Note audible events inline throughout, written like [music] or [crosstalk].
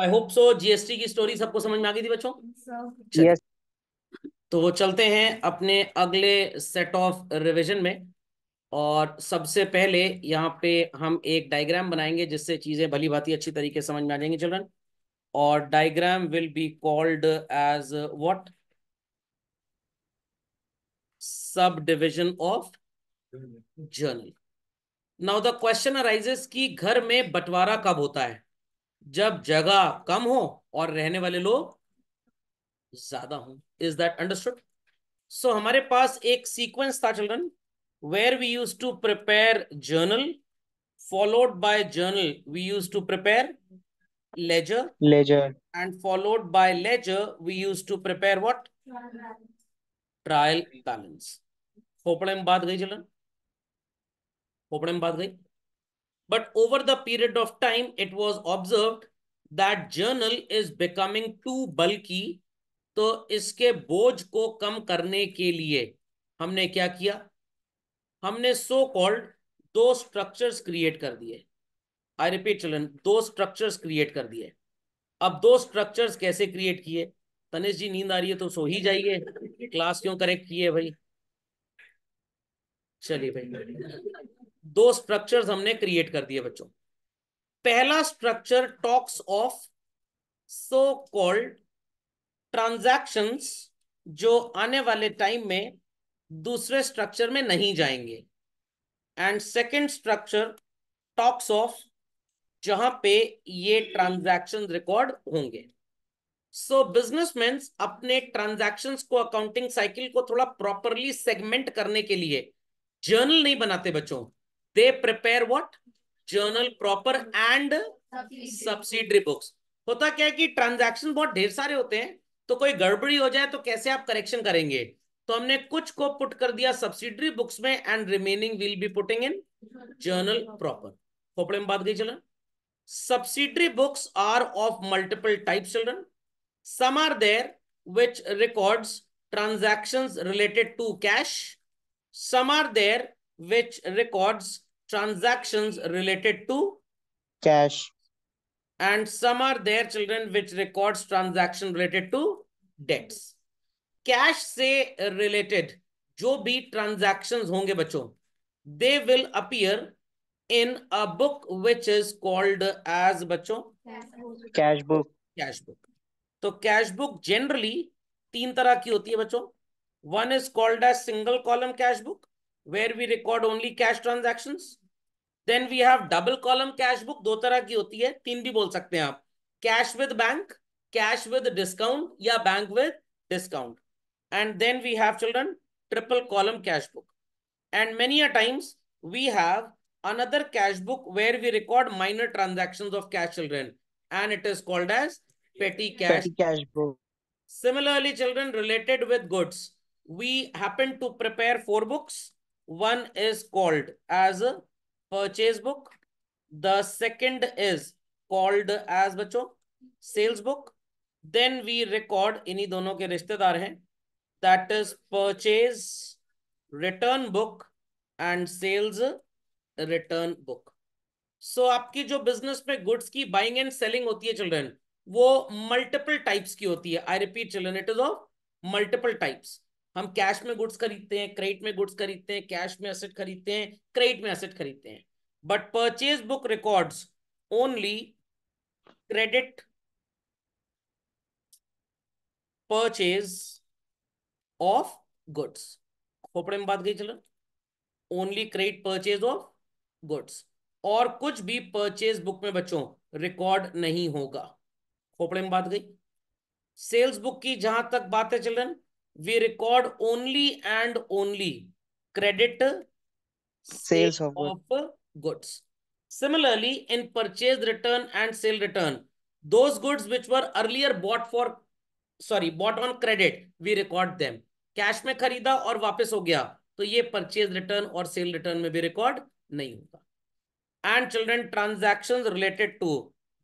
आई hope so GST की story सबको समझ में आ गई थी बच्चों yes. तो चलते हैं अपने अगले सेट ऑफ रिवीजन में और सबसे पहले यहाँ पे हम एक डायग्राम बनाएंगे जिससे चीजें भली भांति अच्छी तरीके समझ में आ जाएंगी चिल्ड्रन और diagram will be called as what subdivision of journal now the question arises कि घर में बंटवारा कब होता है जब जगह कम हो और रहने वाले लोग ज्यादा हो इज दैट अंडरस्टुड सो हमारे पास एक सीक्वेंस था children where we use to prepare journal followed by journal we use to prepare ledger ledger and followed by ledger we use to prepare what trial balance होपड़े में बात गई children होपड़े में बात गई But over the period of time, it was observed that journal is becoming too bulky. तो इसके बोझ को कम करने के लिए हमने क्या किया हमने सो कॉल्ड दो स्ट्रक्चर्स क्रिएट कर दिए आई रिपीट चलन दो स्ट्रक्चर्स क्रिएट कर दिए अब दो स्ट्रक्चर्स कैसे क्रिएट किए तनिष जी नींद आ रही है तो सो ही जाइए क्लास [laughs] क्यों करेक्ट किए भाई चलिए भाई दो स्ट्रक्चर्स हमने क्रिएट कर दिए बच्चों पहला structure talks of so called transactions जो आने वाले टाइम में दूसरे स्ट्रक्चर में नहीं जाएंगे and second structure talks of जहां पे ये ट्रांजैक्शन रिकॉर्ड होंगे सो so, बिजनेसमैन अपने ट्रांजेक्शन को अकाउंटिंग साइकिल को थोड़ा प्रॉपरली सेगमेंट करने के लिए जर्नल नहीं बनाते बच्चों they prepare what journal proper and subsidiary books होता क्या है कि ट्रांजैक्शन बहुत ढेर सारे होते हैं तो कोई गड़बड़ी हो जाए तो कैसे आप करेक्शन करेंगे तो हमने कुछ को पुट कर दिया सब्सिडरी बुक्स में and remaining will be putting in journal proper खोपड़े में बात गई चलन subsidiary books are of multiple type children some are there which records transactions related to cash some are there which records transactions related to cash. And some are there, children, which records transaction related to debts. Cash से related जो भी transactions होंगे बच्चों they will appear in a book which is called as बच्चों cash book. Cash book. तो cash book generally तीन तरह की होती है बच्चों one is called as single column cash book where we record only cash transactions Then we have double column cash book, दो तरह की होती है तीन भी बोल सकते हैं आप cash with bank cash with discount या and then we have children triple column cash book and many a times we have another cash book where we record minor transactions of cash children and it is called as petty cash, petty cash book similarly children related with goods we happen to prepare four books one is called as purchase book the second is called as बच्चों sales book then we record इन्हीं दोनों के रिश्तेदार हैं that is purchase return book and sales return book so आपकी जो business में goods की बाइंग एंड सेलिंग होती है चिल्ड्रेन वो मल्टीपल टाइप्स की होती है I repeat children it is of multiple types हम कैश में गुड्स खरीदते हैं क्रेडिट में गुड्स खरीदते हैं कैश में असेट खरीदते हैं क्रेडिट में असेट खरीदते हैं but purchase book records only credit purchase of goods खोपड़े में बात गई चलो only credit purchase of goods और कुछ भी परचेज बुक में बच्चों रिकॉर्ड नहीं होगा खोपड़े में बात गई सेल्स बुक की जहां तक बात है रही we record only and only credit sales of, of goods. goods. Similarly, in purchase return and sale return, those goods which were earlier bought for, sorry, bought on credit, we record them. Cash में खरीदा और वापस हो गया तो ये purchase return और sale return में भी रिकॉर्ड नहीं होगा and children transactions related to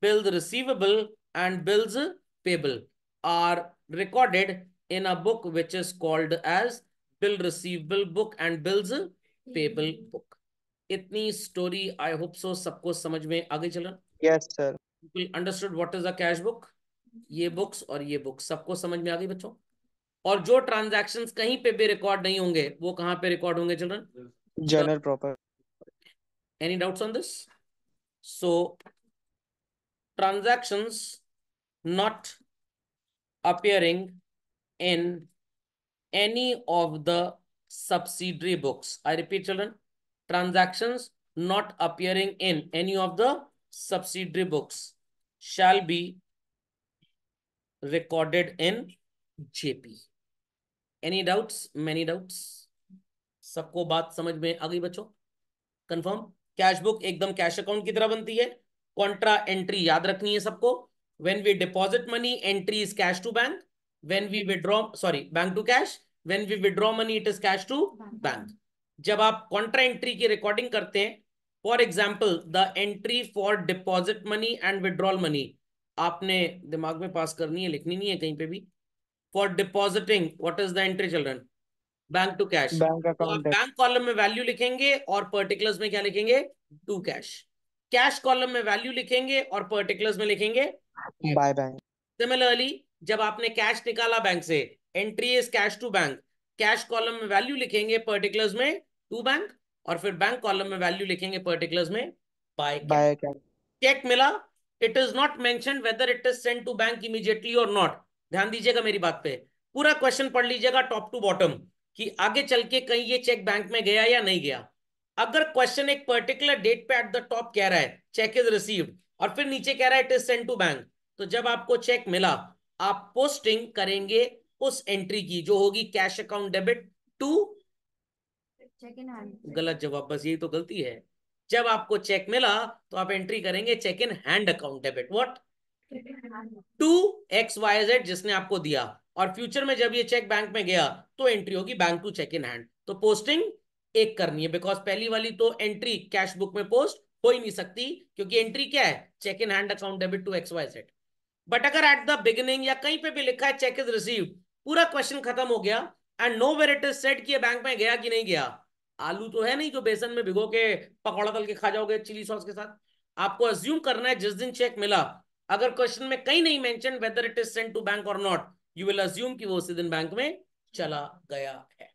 bills receivable and bills payable are recorded in a book which is called as bill receivable book and bills payable hmm. book इतनी story I hope so सबको समझ में आगे चलन yes sir understood what is the cash book ये books और ये book सबको समझ में आ गई बच्चों और जो ट्रांजैक्शंस कहीं पे भी रिकॉर्ड नहीं होंगे वो कहां पे रिकॉर्ड होंगे children journal proper any doubts on this so transactions not appearing in any of the subsidiary books. I repeat children, transactions not appearing in any of the subsidiary books shall be recorded in JP. Any doubts? Many doubts? सबको बात समझ में आ गई बच्चों confirm cash book एकदम cash account की तरह बनती है कॉन्ट्रा एंट्री याद रखनी है सबको when we deposit money entry is cash to bank when we withdraw sorry bank to cash when we withdraw money it is cash to bank, जब आप कॉन्ट्रा एंट्री की रिकॉर्डिंग करते हैं for example the entry for deposit money and withdrawal money आपने दिमाग में पास करनी है लिखनी नहीं है कहीं पे भी for depositing what is the entry children bank to cash bank account bank column में वैल्यू लिखेंगे और पर्टिकुलर्स में क्या लिखेंगे टू कैश कैश कॉलम में वैल्यू लिखेंगे और पर्टिकुलर्स में लिखेंगे बाय बैंक सिमिलरली जब आपने कैश निकाला बैंक से entry is cash to bank cash column में वैल्यू लिखेंगे पर्टिकुलर्स में टू बैंक और फिर बैंक कॉलम में वैल्यू लिखेंगे पर्टिकुलर्स में बाय बाय चेक मिला it is not mention whether it is send to bank immediately और नॉट ध्यान दीजिएगा मेरी बात पे पूरा क्वेश्चन पढ़ लीजिएगा टॉप टू बॉटम कि आगे चल के कहीं ये चेक बैंक में गया या नहीं गया अगर क्वेश्चन एक पर्टिकुलर डेट पे एट द टॉप कह रहा है चेक इज रिसीव्ड और फिर नीचे कह रहा है it is send to bank तो जब आपको चेक मिला आप पोस्टिंग करेंगे उस एंट्री की जो होगी कैश अकाउंट डेबिट टू गलत जवाब बस यही तो गलती है जब आपको चेक मिला तो आप एंट्री करेंगे cheque in hand account debit what to X Y Z जिसने आपको दिया और फ्यूचर में जब ये चेक बैंक में गया तो एंट्री होगी bank to cheque in hand तो पोस्टिंग एक करनी है बिकॉज पहली वाली तो एंट्री कैश बुक में पोस्ट हो ही नहीं सकती क्योंकि एंट्री क्या है cheque in hand account debit to X Y Z but अगर एट द बिगिनिंग या कहीं पे भी लिखा है चेक इज रिसीव पूरा क्वेश्चन खत्म हो गया and nowhere it is sent कि बैंक में गया कि नहीं गया आलू तो है नहीं जो बेसन में भिगो के पकौड़ा तल के खा जाओगे चिली सॉस के साथ आपको अज्यूम करना है जिस दिन चेक मिला अगर क्वेश्चन में कहीं नहीं mention whether it is sent to bank और नॉट यू विल अज्यूम कि वो उसी दिन बैंक में चला गया है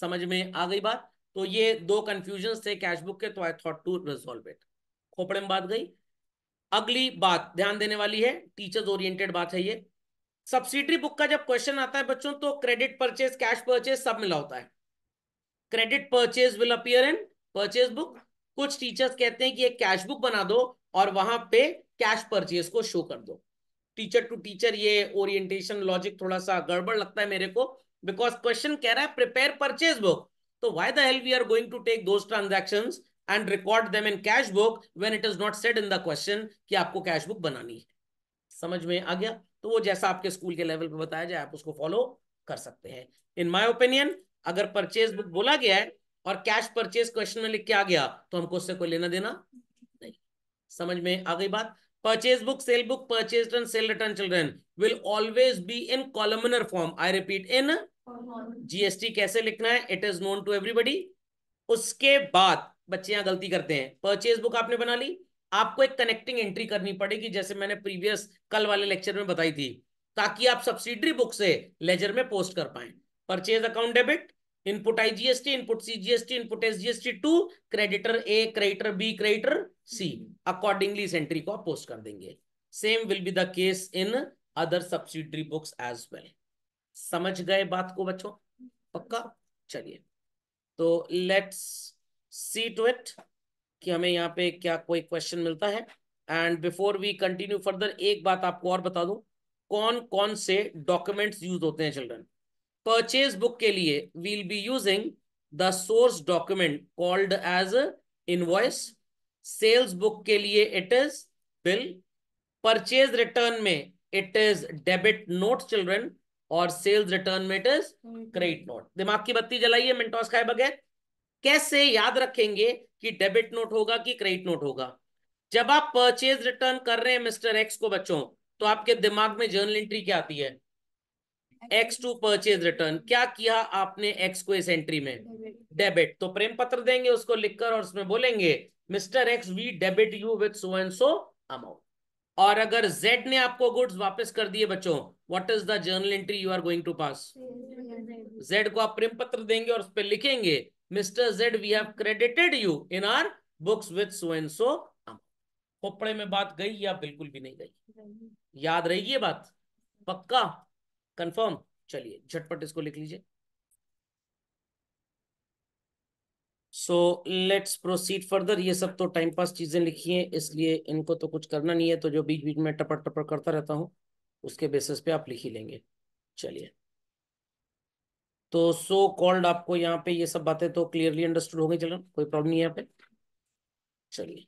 समझ में आ गई बात तो ये दो कंफ्यूजन थे कैश बुक के तो I thought to resolve it खोपड़े में बात गई अगली बात ध्यान देने वाली है टीचर्स ओरिएंटेड बात है ये सब्सिडरी बुक का जब क्वेश्चन आता है बच्चों तो क्रेडिट परचेज कैश परचेज सब मिला होता है credit purchase will appear in purchase book कुछ टीचर्स कहते हैं कि एक कैश बुक बना दो और वहां पे कैश परचेज को शो कर दो टीचर टू टीचर ये ओरिएंटेशन लॉजिक थोड़ा सा गड़बड़ लगता है मेरे को बिकॉज क्वेश्चन कह रहा है प्रिपेयर परचेज बुक तो why the we are going to take those transaction and record them in cash book when it is not said in the question कि आपको कैश बुक बनानी है समझ में आ गया तो वो जैसा आपके स्कूल के लेवल पे बताया जाए आप उसको फॉलो कर सकते हैं इन माय ओपिनियन अगर परचेज बुक बोला गया है और कैश परचेज क्वेश्चन में लिख के आ गया तो हमको उससे कोई लेना देना नहीं समझ में आ गई बात purchase book sale book purchase return sale return children will always be in columnar form I repeat in GST कैसे लिखना है it is known to everybody उसके बाद बच्चे यहाँ गलती करते हैं परचेज बुक आपने बना ली आपको एक कनेक्टिंग एंट्री करनी पड़ेगी जैसे मैंने प्रीवियस कल वाले लेक्चर में बताई थी ताकि आप सब्सिडरी बुक से लेजर में पोस्ट कर पाए purchase account debit input IGST input CGST input SGST to creditor A creditor B creditor C accordingly इस एंट्री को आप पोस्ट कर देंगे same will be the case in other subsidiary books as well समझ गए बात को बच्चों पक्का चलिए तो लेट्स सी टू इट कि हमें यहाँ पे क्या कोई क्वेश्चन मिलता है and before we continue further एक बात आपको और बता दू कौन कौन से डॉक्यूमेंट्स यूज होते हैं चिल्ड्रन परचेज बुक के लिए will be using the source document called as invoice sales book के लिए it is bill purchase return में it is debit note children और सेल्स रिटर्न में इट इज क्रेडिट नोट दिमाग की बत्ती जलाइए मिनटॉस खाए बगैर कैसे याद रखेंगे कि डेबिट नोट होगा कि क्रेडिट नोट होगा जब आप परचेज रिटर्न कर रहे हैं मिस्टर एक्स को बच्चों तो आपके दिमाग में जर्नल एंट्री क्या आती है एक्स टू परचेज रिटर्न क्या किया आपने एक्स को इस एंट्री में डेबिट तो प्रेम पत्र देंगे उसको लिखकर और उसमें बोलेंगे mister X we debit you with so and so amount और अगर जेड ने आपको गुड्स वापस कर दिए बच्चों what is the journal entry you are going to pass Z को आप प्रेम पत्र देंगे और उस पर लिखेंगे mister Z we have credited you in our books with so and so खोपड़े में बात गई या बिल्कुल भी नहीं गई याद रहेगी ये बात पक्का कंफर्म चलिए झटपट इसको लिख लीजिए सो लेट्स प्रोसीड फर्दर ये सब तो टाइम पास चीजें लिखी हैं इसलिए इनको तो कुछ करना नहीं है तो जो बीच बीच में टपट टपट करता रहता हूं उसके बेसिस पे आप लिख ही लेंगे चलिए तो सो so कॉल्ड आपको यहाँ पे ये सब बातें तो क्लियरली अंडरस्टूड होंगी गई चलो कोई प्रॉब्लम नहीं है यहाँ पे चलिए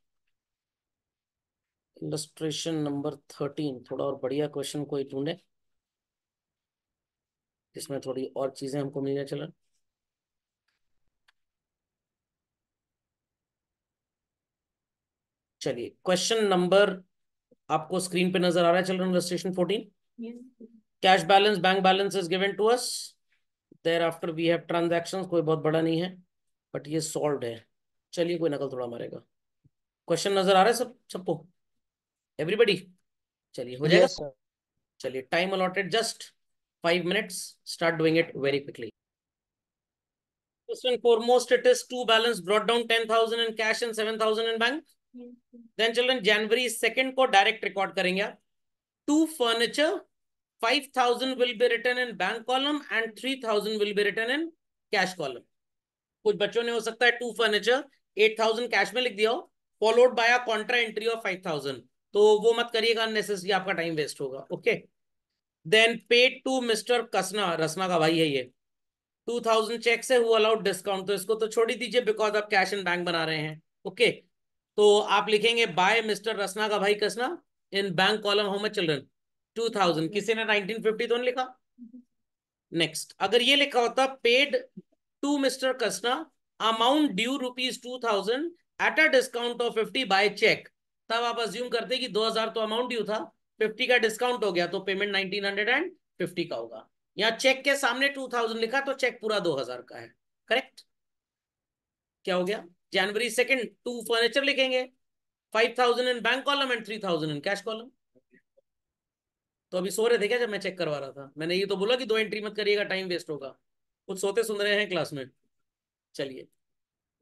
इंडस्ट्रेशन नंबर थर्टीन थोड़ा और बढ़िया क्वेश्चन कोई ढूंढे जिसमें थोड़ी और चीजें हमको मिल जाए चलन चलिए क्वेश्चन नंबर आपको स्क्रीन पे नजर आ रहा है चलन illustration fourteen cash balance bank balance is given to us thereafter we have transaction कोई बहुत बड़ा नहीं है बट ये सॉल्व है चलिए कोई नकल थोड़ा मारेगा क्वेश्चन नजर आ रहा है सब सबको एवरीबडी चलिए हो जाएगा चलिए time allotted just five minutes start doing it very quickly First and foremost, it is two balance brought down 10,000 in cash and 7,000 in bank. Then children, January 2nd को direct record करेंगे आप. Two furniture 5000 will be written in bank column and 3000 will be written in cash column कुछ बच्चों ने हो सकता है to furniture 8000 cash में लिख दिया हो followed by a contra entry of 5000 तो वो मत करिएगा अननेसेसरी आपका टाइम वेस्ट होगा okay then paid to mister कसना रसना का भाई है ये टू थाउजेंड चेक से हुआ अलाउड डिस्काउंट तो इसको तो छोड़ ही दीजिए बिकॉज आप कैश इन बैंक बना रहे हैं ओके okay. तो आप लिखेंगे बाय मिस्टर रसना का भाई कसना in bank column how much children two thousand hmm. किसी ने नाइनटीन फिफ्टी तो नहीं लिखा नेक्स्ट hmm. अगर ये लिखा होता paid to mister Krishna amount due rupees two thousand at a discount of fifty by cheque तब आप अज्यूम करते कि दो हजार तो अमाउंट ड्यू था फिफ्टी का डिस्काउंट हो गया तो payment nineteen hundred and fifty का होगा यहाँ चेक के सामने टू थाउजेंड लिखा तो चेक पूरा दो हजार का है करेक्ट क्या हो गया जनवरी सेकेंड टू फर्नीचर लिखेंगे five thousand in bank column and three thousand in cash column तो अभी सो रहे थे क्या जब मैं चेक करवा रहा था मैंने ये तो बोला कि दो एंट्री मत करिएगा टाइम वेस्ट होगा कुछ सोते सुन रहे हैं क्लास में चलिए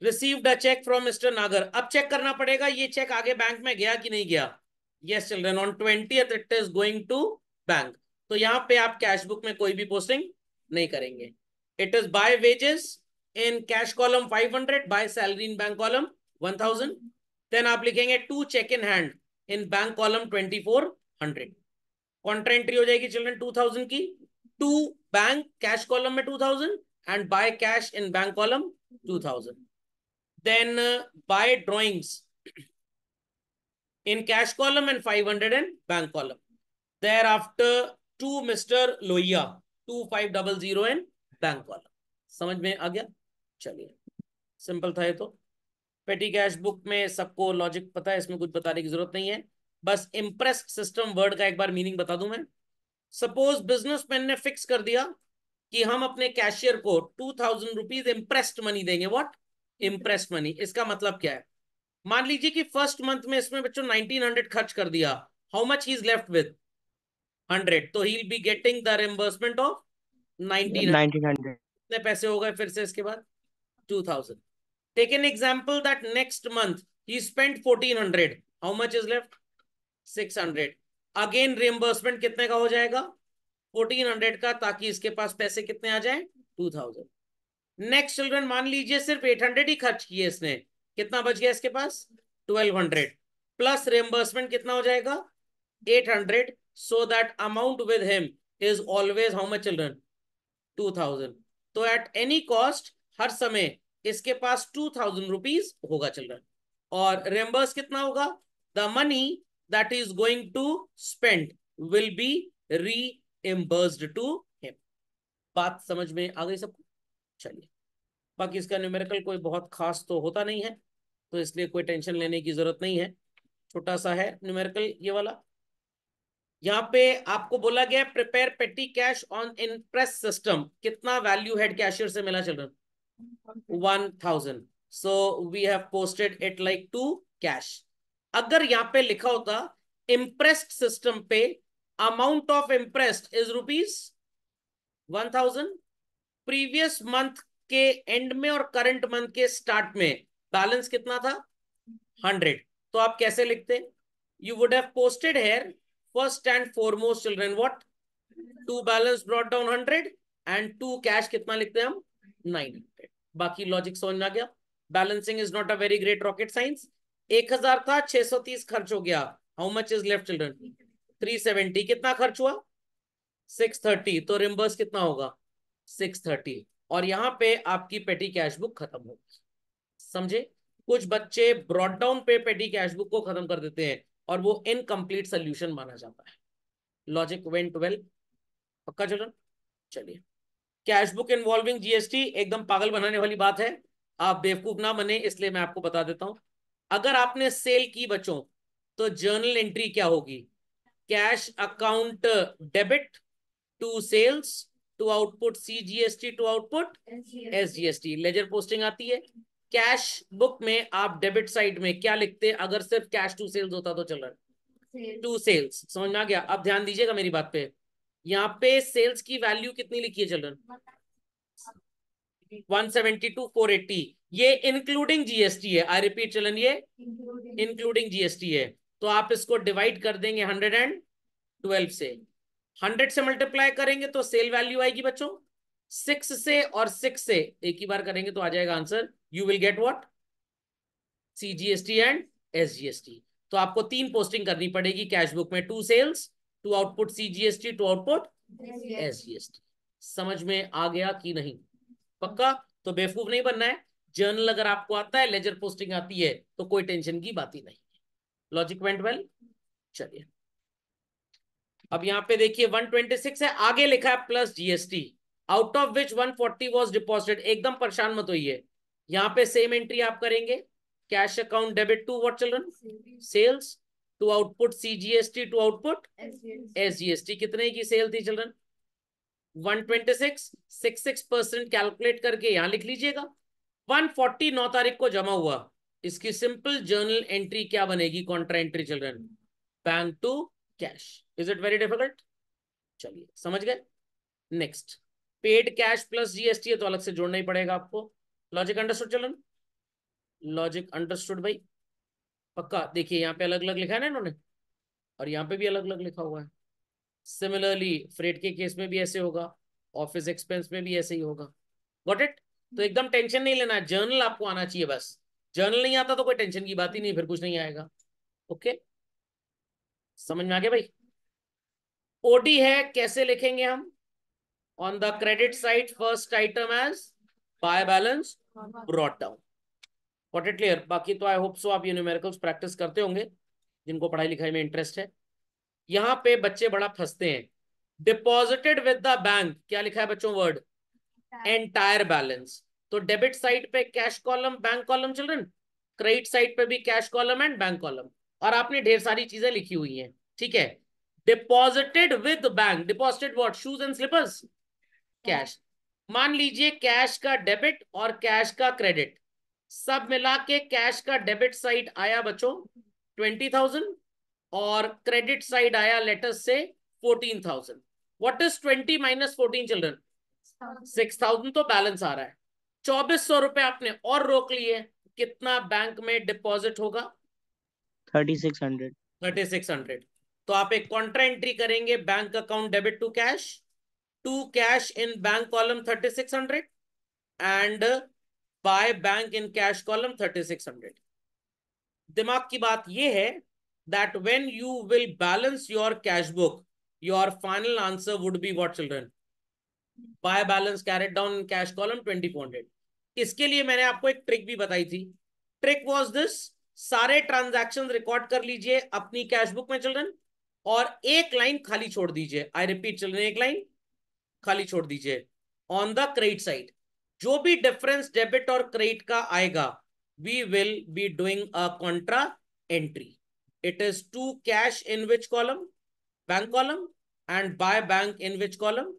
received a cheque from mister Nagar अब चेक करना पड़ेगा ये चेक आगे बैंक में गया कि नहीं गया yes yes, on twenty it is going to bank तो यहाँ पे आप कैश बुक में कोई भी पोस्टिंग नहीं करेंगे it is by wages in cash column five hundred by salary in bank column one then आप लिखेंगे to cheque in hand in bank column hundred contra entry हो जाएगी चिल्ड्रन टू थाउजेंड की टू बैंक कैश कॉलम में two thousand and by cash in bank column two thousand then by drawings hundred and bank column thereafter to mister Lohia two five double zero in bank column uh, समझ में आ गया चलिए simple था ये तो पेटी कैश बुक में सबको लॉजिक पता है इसमें कुछ बताने की जरूरत नहीं है बस इंप्रेस सिस्टम वर्ड का एक बार मीनिंग बता दू मैं सपोज बिजनेसमैन ने फिक्स कर दिया कि हम अपने कैशियर को two thousand rupees imprest money देंगे व्हाट इम्प्रेस्ड मनी इसका मतलब क्या है मान लीजिए कि फर्स्ट मंथ में इसमें बच्चों नाइनटीन हंड्रेड खर्च कर दिया how much he is left with hundred तो he be getting the reimbursement of 1900 कितने पैसे हो गए फिर से इसके बाद two thousand take an example that next month he spent hundred how much is left six hundred again reimbursement कितने का हो जाएगा फोर्टीन हंड्रेड का ताकि इसके पास पैसे कितने आ जाए टू थाउजेंड नेक्स्ट चिल्ड्रन मान लीजिए सिर्फ एट हंड्रेड ही खर्च किए इसने कितना बच गया इसके पास ट्वेल्व हंड्रेड प्लस रिम्बर्समेंट कितना हो जाएगा eight hundred so that amount with him is always how much children two thousand तो एट एनी कॉस्ट हर समय इसके पास टू थाउजेंड रुपीज होगा चिल्ड्रन और रेम्बर्स कितना होगा the money that is going to spend will be reimbursed to him. बात समझ में आ गई सबको चलिए बाकी इसका न्यूमेरिकल कोई बहुत खास तो होता नहीं है तो इसलिए कोई टेंशन लेने की जरूरत नहीं है छोटा सा है न्यूमेरिकल ये वाला यहाँ पे आपको बोला गया prepare petty cash on imprest system कितना वैल्यू हेड कैशियर से मिला children one thousand so we have posted it like to cash अगर यहां पे लिखा होता इम्प्रेस्ड सिस्टम पे amount of imprest is rupees one thousand previous month के एंड में और करंट मंथ के स्टार्ट में बैलेंस कितना था हंड्रेड तो आप कैसे लिखते you would have posted here first and foremost children what to balance brought down hundred and to cash कितना लिखते हैं हम नाइन हंड्रेड बाकी लॉजिक समझ में आ गया balancing is not a very great rocket science एक हजार था छह सौ तीस खर्च हो गया how much is left children three seventy कितना खर्च हुआ सिक्स थर्टी तो रिम्बर्स कितना होगा सिक्स थर्टी और यहाँ पे आपकी पेटी कैश बुक खत्म होगी समझे कुछ बच्चे ब्रॉड डाउन पे पेटी कैश बुक को खत्म कर देते हैं और वो इनकम्प्लीट सोल्यूशन माना जाता है लॉजिक वेंट वेल पक्का चलन चलिए कैश बुक इन्वॉल्विंग जीएसटी एकदम पागल बनाने वाली बात है आप बेवकूफ ना बने इसलिए मैं आपको बता देता हूं अगर आपने सेल की बच्चों तो जर्नल एंट्री क्या होगी cash account debit to sales to output C T to output S GST ledger posting आती है कैश बुक में आप डेबिट साइड में क्या लिखते अगर सिर्फ कैश टू सेल्स होता तो चल रहा टू सेल्स समझ में आ गया अब ध्यान दीजिएगा मेरी बात पे यहाँ पे सेल्स की वैल्यू कितनी लिखी है चलन 172 480 ये इंक्लूडिंग जीएसटी है आई रिपीट चलन ये इंक्लूडिंग जीएसटी है तो आप इसको डिवाइड कर देंगे हंड्रेड एंड ट्वेल्व से हंड्रेड से मल्टीप्लाई करेंगे तो सेल वैल्यू आएगी बच्चों सिक्स से और सिक्स से एक ही बार करेंगे तो आ जाएगा answer you will get what C G S T and S G S T तो आपको तीन पोस्टिंग करनी पड़ेगी कैश बुक में to sales to output C G S T to output S G S T समझ में आ गया कि नहीं पक्का तो बेवकूफ नहीं बनना है जर्नल अगर आपको आता है लेजर पोस्टिंग आती है तो कोई टेंशन की बात ही नहीं है लॉजिक वेंट वेल चलिए अब यहां पे देखिए 126 है आगे लिखा है plus GST out of which 140 forty was deposit एकदम परेशान मत होइए यहाँ पे सेम एंट्री आप करेंगे cash account debit to what children sales to output CGST to output S कितने की सेल थी चिल्ड्रन 126 परसेंट कैलकुलेट करके यहां लिख लीजिएगा वन फोर्टी नौ तारीख को जमा हुआ इसकी सिंपल जर्नल एंट्री क्या बनेगी contra entry children bank to cash is it very difficult चलिए समझ गए next paid cash plus GST है तो अलग से जोड़ना ही पड़ेगा आपको logic understood children logic understood भाई पक्का देखिए यहाँ पे अलग अलग लिखा है ना इन्होंने और यहाँ पे भी अलग अलग लिखा हुआ है सिमिलरली फ्रेड के केस में भी ऐसे होगा ऑफिस एक्सपेंस में भी ऐसे ही होगा वॉट इट तो एकदम टेंशन नहीं लेना जर्नल आपको आना चाहिए बस जर्नल नहीं आता तो कोई टेंशन की बात ही नहीं फिर कुछ नहीं आएगा ओके okay? समझ में आ गया भाई ओडी है कैसे लिखेंगे हम on the credit side first item as by balance brought down what it clear बाकी तो आई होप सो आप यूनिमेरिकल प्रैक्टिस करते होंगे जिनको पढ़ाई लिखाई में इंटरेस्ट है यहाँ पे बच्चे बड़ा फंसते हैं डिपॉजिटेड विद द बैंक क्या लिखा है बच्चों वर्ड एंटायर बैलेंस तो डेबिट साइड पे cash column bank column children credit side पे भी cash column and bank column और आपने ढेर सारी चीजें लिखी हुई हैं ठीक है deposited with bank deposited what shoes and slippers cash मान लीजिए कैश का डेबिट और कैश का क्रेडिट सब मिला के कैश का डेबिट साइड आया बच्चों ट्वेंटी थाउजेंड और क्रेडिट साइड आया लेटर से fourteen thousand what is twenty minus fourteen children six thousand तो बैलेंस आ रहा है चौबीस सौ रुपए आपने और रोक लिए कितना बैंक में डिपॉजिट होगा thirty six hundred thirty six hundred तो आप एक कॉन्ट्रा एंट्री करेंगे bank account debit to cash to cash in bank column thirty six hundred and by bank in cash column thirty six hundred दिमाग की बात यह है that when you will balance your cash book, your final answer would be what children? Buy balance carried down in cash column 2400. इसके लिए मैंने आपको एक ट्रिक भी बताई थी ट्रिक वॉज दिस सारे ट्रांजैक्शन रिकॉर्ड कर लीजिए अपनी कैश में चिल्ड्रन और एक लाइन खाली छोड़ दीजिए आई रिपीट चिल्ड्रन एक लाइन खाली छोड़ दीजिए ऑन द क्रेडिट साइड जो भी डिफरेंस डेबिट और क्रेडिट का आएगा we will be doing a contra entry it is to cash in which column bank column and buy bank in which column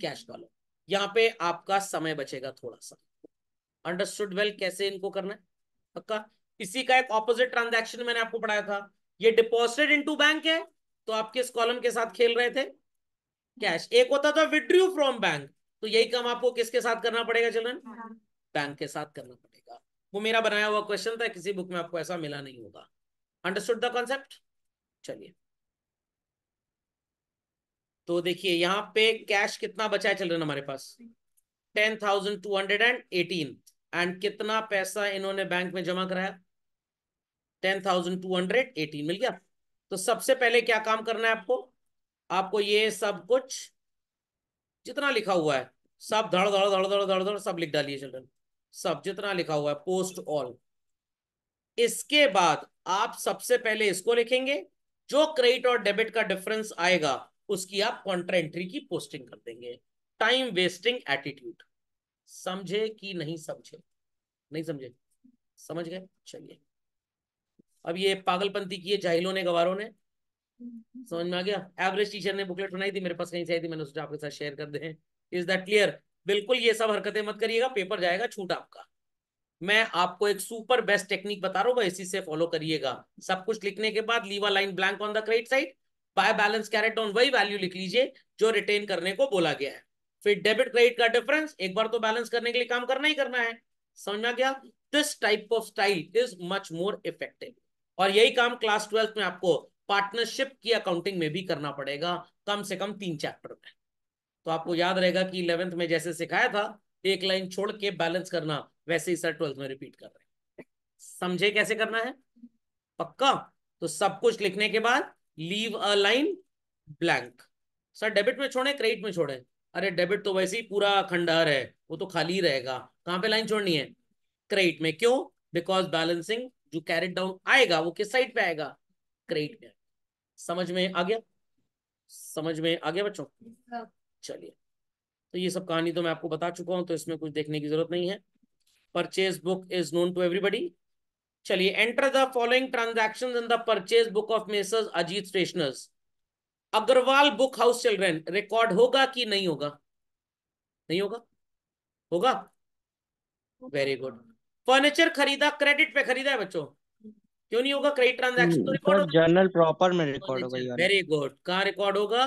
cash column यहाँ पे आपका समय बचेगा थोड़ा सा अंडरस्टूड वेल well, कैसे इनको करना है पक्का इसी का एक ऑपोजिट ट्रांजैक्शन मैंने आपको पढ़ाया था ये डिपॉजिटेड इनटू बैंक है तो आप किस कॉलम के साथ खेल रहे थे कैश एक होता था विड्रू फ्रॉम बैंक तो यही काम आपको किसके साथ करना पड़ेगा चिल्ड्रन बैंक हाँ। के साथ करना पड़ेगा वो मेरा बनाया हुआ क्वेश्चन था किसी बुक में आपको ऐसा मिला नहीं होगा अंडरस्टूड द कॉन्सेप्ट चलिए तो देखिए यहां पे कैश कितना बचा है चल चिल्ड्रन हमारे पास ten thousand two hundred and eighteen and कितना पैसा इन्होंने बैंक में जमा कराया ten thousand two hundred eighteen मिल गया तो सबसे पहले क्या काम करना है आपको आपको ये सब कुछ जितना लिखा हुआ है सब धड़ धड़ धड़ धड़ धड़ धड़ सब लिख डालिए चिल्ड्रन सब जितना लिखा हुआ है पोस्ट ऑल इसके बाद आप सबसे पहले इसको लिखेंगे जो क्रेडिट और डेबिट का डिफरेंस आएगा उसकी आप कॉन्ट्रा एंट्री की पोस्टिंग कर देंगे टाइम वेस्टिंग एटीट्यूड समझे कि नहीं समझे नहीं समझे समझ गए चलिए अब ये पागलपंती की है जाहिलों ने गवारों ने समझ में आ गया एवरेज टीचर ने बुकलेट बनाई थी मेरे पास कहीं से आई थी मैंने सोचा आपके साथ शेयर कर दें इज दैट क्लियर बिल्कुल ये सब हरकतें मत करिएगा पेपर जाएगा छूट आपका मैं आपको एक सुपर बेस्ट टेक्निक बता रहा हूँ इसी से फॉलो करिएगा सब कुछ लिखने के बाद leave a line blank on the credit side by balance carried on वही वैल्यू लिख लीजिए जो रिटेन करने को बोला गया है फिर डेबिट क्रेडिट का डिफरेंस एक बार तो बैलेंस करने के लिए काम करना ही करना है समझ में गया this type of style is much more effective और यही काम क्लास ट्वेल्थ में आपको पार्टनरशिप की अकाउंटिंग में भी करना पड़ेगा कम से कम तीन चैप्टर में तो आपको याद रहेगा कि इलेवेंथ में जैसे सिखाया था एक लाइन छोड़ के बैलेंस करना वैसे ही सर ट्वेल्थ में रिपीट कर रहे हैं समझे कैसे करना है पक्का तो सब कुछ लिखने के बाद leave a line blank sir debit में छोड़े क्रेडिट में छोड़े अरे डेबिट तो वैसे ही पूरा खंडहर है वो तो खाली रहेगा कहां पे लाइन छोड़नी है क्रेडिट में क्यों बिकॉज बैलेंसिंग जो कैरेट डाउन आएगा वो किस साइड पे आएगा क्रेडिट में समझ में आ गया समझ में आ गया बच्चों चलिए तो ये सब कहानी तो मैं आपको बता चुका हूँ तो इसमें कुछ देखने की जरूरत नहीं है purchase book is known to everybody चलिए enter the following transaction in the purchase book of messrs Ajit stationers Agarwal book house children record होगा कि नहीं होगा नहीं होगा होगा वेरी गुड फर्नीचर खरीदा क्रेडिट पे खरीदा है बच्चों क्यों नहीं होगा क्रेडिट हम्म, ट्रांजेक्शन तो रिकॉर्ड होगा जर्नल प्रॉपर में रिकॉर्ड होगा वेरी गुड कहा रिकॉर्ड होगा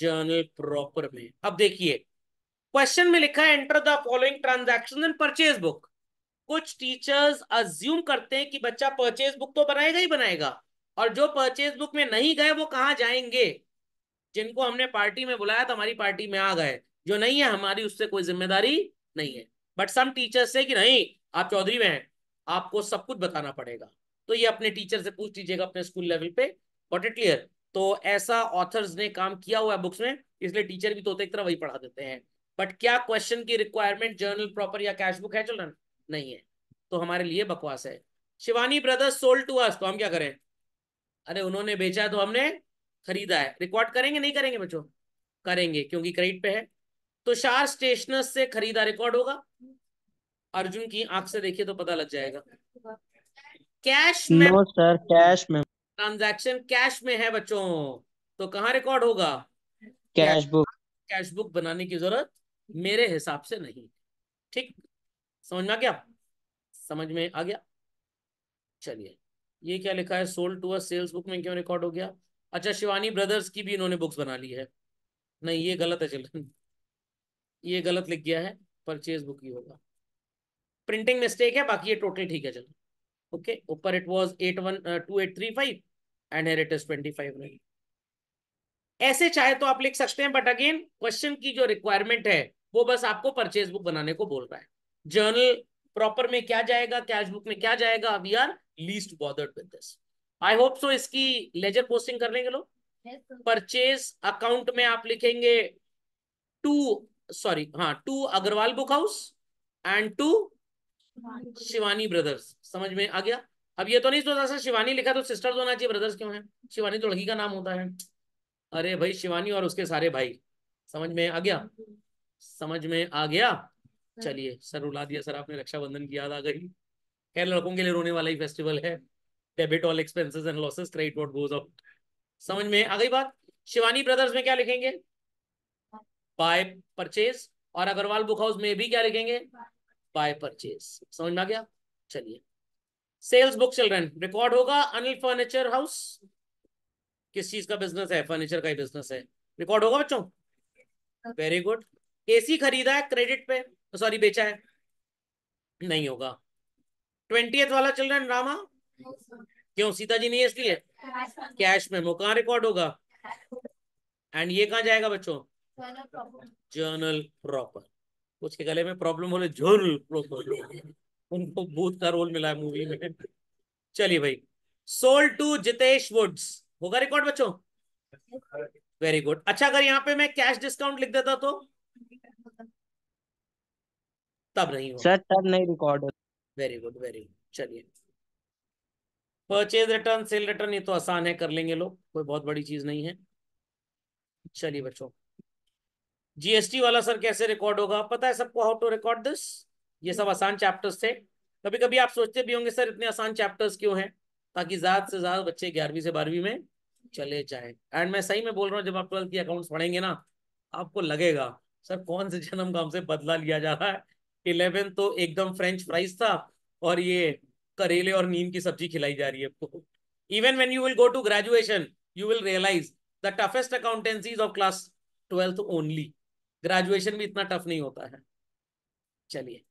जर्नल प्रॉपर में अब देखिए क्वेश्चन में लिखा है enter the following transaction and purchase book कुछ टीचर्स अज्यूम करते हैं कि बच्चा परचेज बुक तो बनाएगा ही बनाएगा और जो परचेज बुक में नहीं गए वो कहाँ जाएंगे जिनको हमने पार्टी में बुलाया तो हमारी पार्टी में आ गए जो नहीं है हमारी उससे कोई जिम्मेदारी नहीं है बट सम टीचर्स से कि नहीं आप चौधरी में हैं आपको सब कुछ बताना पड़ेगा तो ये अपने टीचर से पूछ लीजिएगा अपने स्कूल लेवल पे वॉट इट क्लियर तो ऐसा ऑथर्स ने काम किया हुआ है बुक्स में इसलिए टीचर भी तो एक तरह वही पढ़ा देते हैं बट क्या क्वेश्चन की रिक्वायरमेंट जर्नल प्रॉपर या कैश बुक है चिल्ड्रन नहीं है तो हमारे लिए बकवास है Shivani brothers sold to us तो हम क्या करें अरे उन्होंने बेचा है तो हमने खरीदा है रिकॉर्ड करेंगे नहीं करेंगे बच्चों करेंगे क्योंकि क्रेडिट पे है तो शार स्टेशनर्स से खरीदा रिकॉर्ड होगा अर्जुन की आंख से देखिए तो पता लग जाएगा कैश में नो सर कैश में ट्रांजैक्शन कैश में है बच्चों तो कहाँ रिकॉर्ड होगा कैश बुक कैश बुक बनाने की जरूरत मेरे हिसाब से नहीं ठीक समझ में आ गया समझ में आ गया चलिए ये क्या लिखा है सोल्ड टू सेल्स बुक में क्यों रिकॉर्ड हो गया अच्छा शिवानी ब्रदर्स की भी इन्होंने बुक्स बना ली है नहीं ये गलत है चिल्ड्रन ये गलत लिख गया है परचेज बुक ही होगा प्रिंटिंग मिस्टेक है बाकी ये टोटल ठीक है चलो okay upper it was 812835 uh, and here it is 25 right ऐसे चाहे तो आप लिख सकते हैं बट अगेन क्वेश्चन की जो रिक्वायरमेंट है वो बस आपको परचेज बुक बनाने को बोल रहा है जर्नल प्रॉपर में क्या जाएगा कैश बुक में क्या जाएगा we are least bothered with this I hope so इसकी लेजर पोस्टिंग कर लेंगे लोग परचेज अकाउंट में आप लिखेंगे टू सॉरी हाँ to Agarwal book house and to Shivani brothers समझ में आ गया अब ये तो नहीं सोचा सर शिवानी लिखा तो सिस्टर्स होना चाहिए ब्रदर्स क्यों है शिवानी तो लड़की का नाम होता है अरे भाई शिवानी और उसके सारे भाई समझ में आ गया समझ में आ गया चलिए सर रुला दिया सर आपने रक्षाबंधन की याद आ गई खैर लड़कों के लिए रोने वाला ही फेस्टिवल है debit all expenses and losses credit what goes out समझ में आ गई बात शिवानी ब्रदर्स में क्या लिखेंगे बाय परचेज और अग्रवाल बुक हाउस में भी क्या लिखेंगे बाय परचेज समझ में आ गया चलिए सेल्स बुक चिल्ड्रन रिकॉर्ड होगा अनिल फर्नीचर हाउस किस चीज का बिजनेस है फर्नीचर का ही बिजनेस है रिकॉर्ड होगा बच्चों वेरी गुड एसी खरीदा है क्रेडिट पे सॉरी बेचा है नहीं होगा ट्वेंटी वाला चिल्ड्रन रामा क्यों सीता जी नहीं है इसलिए कैश में वो कहा रिकॉर्ड होगा एंड ये कहा जाएगा बच्चों जर्नल प्रॉपर उसके गले में प्रॉब्लम बोले झोल उनको भूत का रोल मिला है मूवी में चलिए भाई सोल टू जितेश वुड्स होगा रिकॉर्ड बच्चों वेरी गुड अच्छा अगर यहाँ पे मैं कैश डिस्काउंट लिख देता तो तब नहीं होगा सर तब नहीं record very good very good चलिए परचेज रिटर्न सेल रिटर्न ये तो आसान है कर लेंगे लोग कोई बहुत बड़ी चीज नहीं है चलिए बच्चों जीएसटी वाला सर कैसे रिकॉर्ड होगा पता है सबको हाउ टू रिकॉर्ड दिस ये सब आसान चैप्टर्स थे कभी कभी आप सोचते भी होंगे सर इतने आसान चैप्टर्स क्यों हैं ताकि ज्यादा से ज्यादा बच्चे ग्यारहवीं से बारहवीं में चले जाएं एंड मैं सही में बोल रहा हूँ जब आप ट्वेल्थ की अकाउंट्स पढ़ेंगे ना आपको लगेगा सर कौन से जन्म का हमसे बदला लिया जा रहा है इलेवेंथ तो एकदम फ्रेंच फ्राइज था और ये करेले और नीम की सब्जी खिलाई जा रही है आपको even when you will go to graduation you will realise the toughest accountancies of class twelfth only graduation भी इतना टफ नहीं होता है चलिए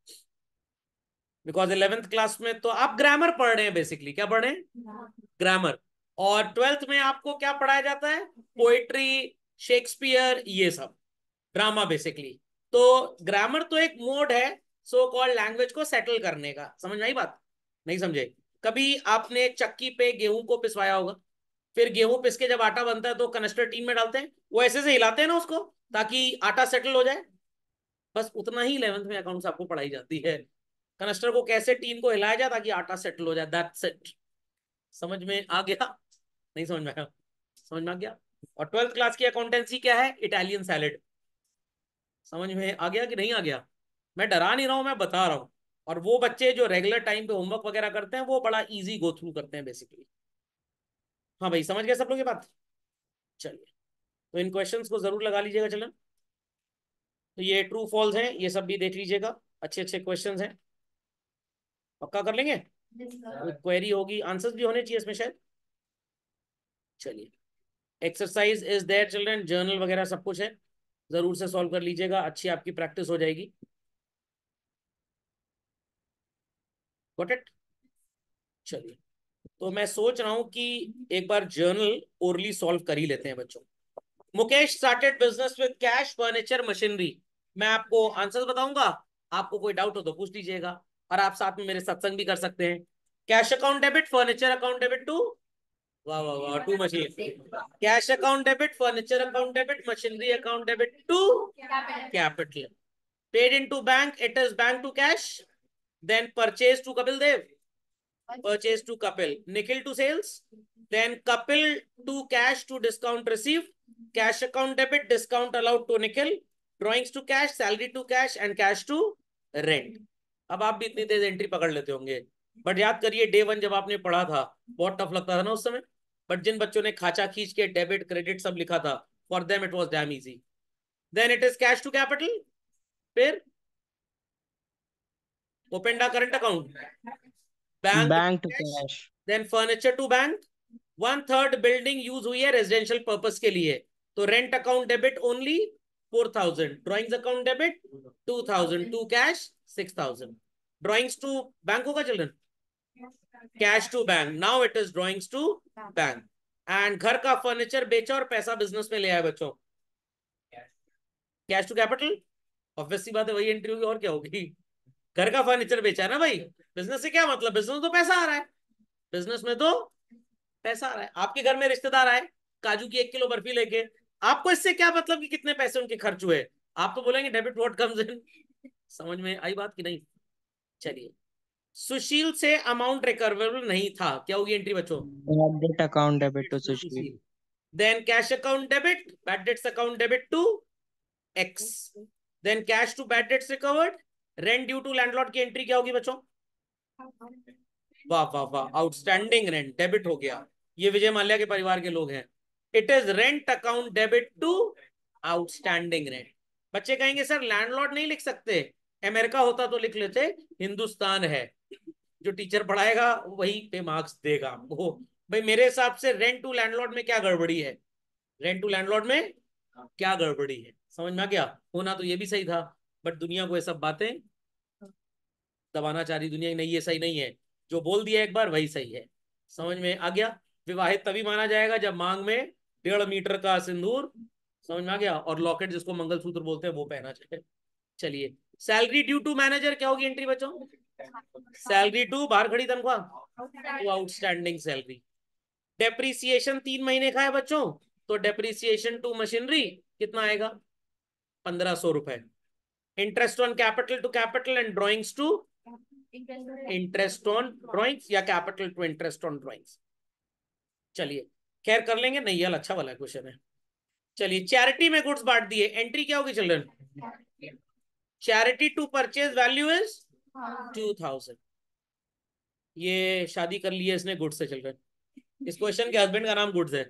बिकॉज इलेवेंथ क्लास में तो आप ग्रामर पढ़ रहे हैं बेसिकली क्या पढ़ रहे हैं ग्रामर और ट्वेल्थ में आपको क्या पढ़ाया जाता है पोएट्री शेक्सपियर ये सब ड्रामा बेसिकली तो ग्रामर तो एक मोड है सो कॉल्ड लैंग्वेज को सेटल करने का समझ में आई बात नहीं समझे कभी आपने चक्की पे गेहूं को पिसवाया होगा फिर गेहूं पिसके जब आटा बनता है तो कनस्टर टीम में डालते हैं वो ऐसे से हिलाते हैं ना उसको ताकि आटा सेटल हो जाए बस उतना ही इलेवंथ में अकाउंट आपको पढ़ाई जाती है कनस्टर को कैसे टीम को हिलाया जाए ताकि आटा सेटल हो जाए दैट सेट समझ में आ गया नहीं समझ में आया समझ में आ गया और ट्वेल्थ क्लास की अकाउंटेंसी क्या है इटालियन सैलेड समझ में आ गया कि नहीं आ गया मैं डरा नहीं रहा हूं मैं बता रहा हूं और वो बच्चे जो रेगुलर टाइम पे होमवर्क वगैरह करते हैं वो बड़ा इजी गो थ्रू करते हैं बेसिकली हाँ भाई समझ गए सब लोग ये बात चलिए तो इन क्वेश्चंस को जरूर लगा लीजिएगा चलन तो ये ट्रू फॉल्स हैं ये सब भी देख लीजिएगा अच्छे अच्छे क्वेश्चन हैं पक्का कर लेंगे क्वेरी होगी आंसर्स भी होने चाहिए इसमें शायद चलिए exercise is there children journal वगैरह सब कुछ है जरूर से सॉल्व कर लीजिएगा अच्छी आपकी प्रैक्टिस हो जाएगी गॉट इट चलिए तो मैं सोच रहा हूं कि एक बार जर्नल ओरली सॉल्व कर ही लेते हैं बच्चों Mukesh started business with cash furniture machinery मैं आपको आंसर बताऊंगा आपको कोई डाउट हो तो पूछ लीजिएगा और आप साथ में मेरे सत्संग भी कर सकते हैं cash account debit furniture account debit to वाह वाह वाह to machine cash account debit furniture account debit machinery account debit to capital paid in to bank it is bank to cash then purchase to Kapil Dev purchase to Kapil. Nikhil to sales. Then Kapil to cash to discount received. Cash account debit, discount allowed to Nikhil. Drawings to cash, salary to cash and cash to rent. अब आप भी इतनी तेज entry पकड़ लेते होंगे but याद करिए day one जब आपने पढ़ा था बहुत टफ लगता था ना उस समय बट जिन बच्चों ने खाचा खींच के डेबिट क्रेडिट सब लिखा था for them it was damn easy then it is cash to capital फिर opened a current account bank, bank to cash then furniture to bank one third building use हुई है रेजिडेंशियल पर्पस के लिए तो rent account debit only four thousand drawings account debit two thousand to cash six thousand drawings to bank होगा children cash to bank now it is drawings to bank and घर का furniture बेचा और पैसा business में ले आए बच्चों कैश टू कैपिटल ऑब्वियसली बात है वही एंट्री होगी और क्या होगी घर का फर्नीचर बेचा है ना भाई बिजनेस से क्या मतलब बिजनेस तो पैसा आ रहा है बिजनेस में तो पैसा आ रहा है आपके घर में रिश्तेदार आए काजू की एक किलो बर्फी लेके आपको इससे क्या मतलब कि कितने पैसे उनके खर्च हुए आप तो बोलेंगे डेबिट वॉट कम्स इन समझ में आई बात की नहीं चलिए सुशील से अमाउंट रिकवरेबल नहीं था क्या होगी एंट्री बच्चों debit account debit to Sushil then cash account debit bad debts account debit to X then cash to bad debts recovered rent due to landlord की एंट्री क्या होगी बच्चों वाह वाह वाह आउटस्टैंडिंग रेंट डेबिट हो गया ये विजय माल्या के परिवार के लोग हैं it is rent account debit to outstanding rent बच्चे कहेंगे सर लैंडलॉर्ड नहीं लिख सकते अमेरिका होता तो लिख लेते हिंदुस्तान है जो टीचर पढ़ाएगा वही पे मार्क्स देगा वो भाई मेरे हिसाब से रेंट टू लैंडलॉर्ड में क्या गड़बड़ी है रेंट टू लैंडलॉर्ड में क्या गड़बड़ी है समझ में आ गया होना तो ये भी सही था बट दुनिया को ये सब बातें दबाना चाह रही दुनिया नहीं ये सही नहीं है जो बोल दिया एक बार वही सही है समझ में आ गया विवाहित तभी माना जाएगा जब मांग में डेढ़ मीटर का सिंदूर समझ में आ गया और लॉकेट जिसको मंगलसूत्र बोलते हैं वो पहना चाहिए चलिए सैलरी ड्यू टू मैनेजर क्या होगी एंट्री बच्चों सैलरी टू बाहर खड़ी तनख्वाह टू आउटस्टैंडिंग सैलरी डेप्रिसिएशन तीन महीने का है बच्चों तो डेप्रिसिएशन टू मशीनरी कितना आएगा पंद्रह सौ रुपए interest on capital to capital and drawings to interest on drawings या capital to interest on drawings चलिए खैर कर लेंगे नहीं यार अच्छा वाला क्वेश्चन है चलिए चैरिटी में गुड्स बांट दिए एंट्री क्या होगी children charity to purchase value is two thousand ये शादी कर ली है इसने गुड्स से चिल्ड्रन इस क्वेश्चन के हस्बैंड का नाम गुड्स है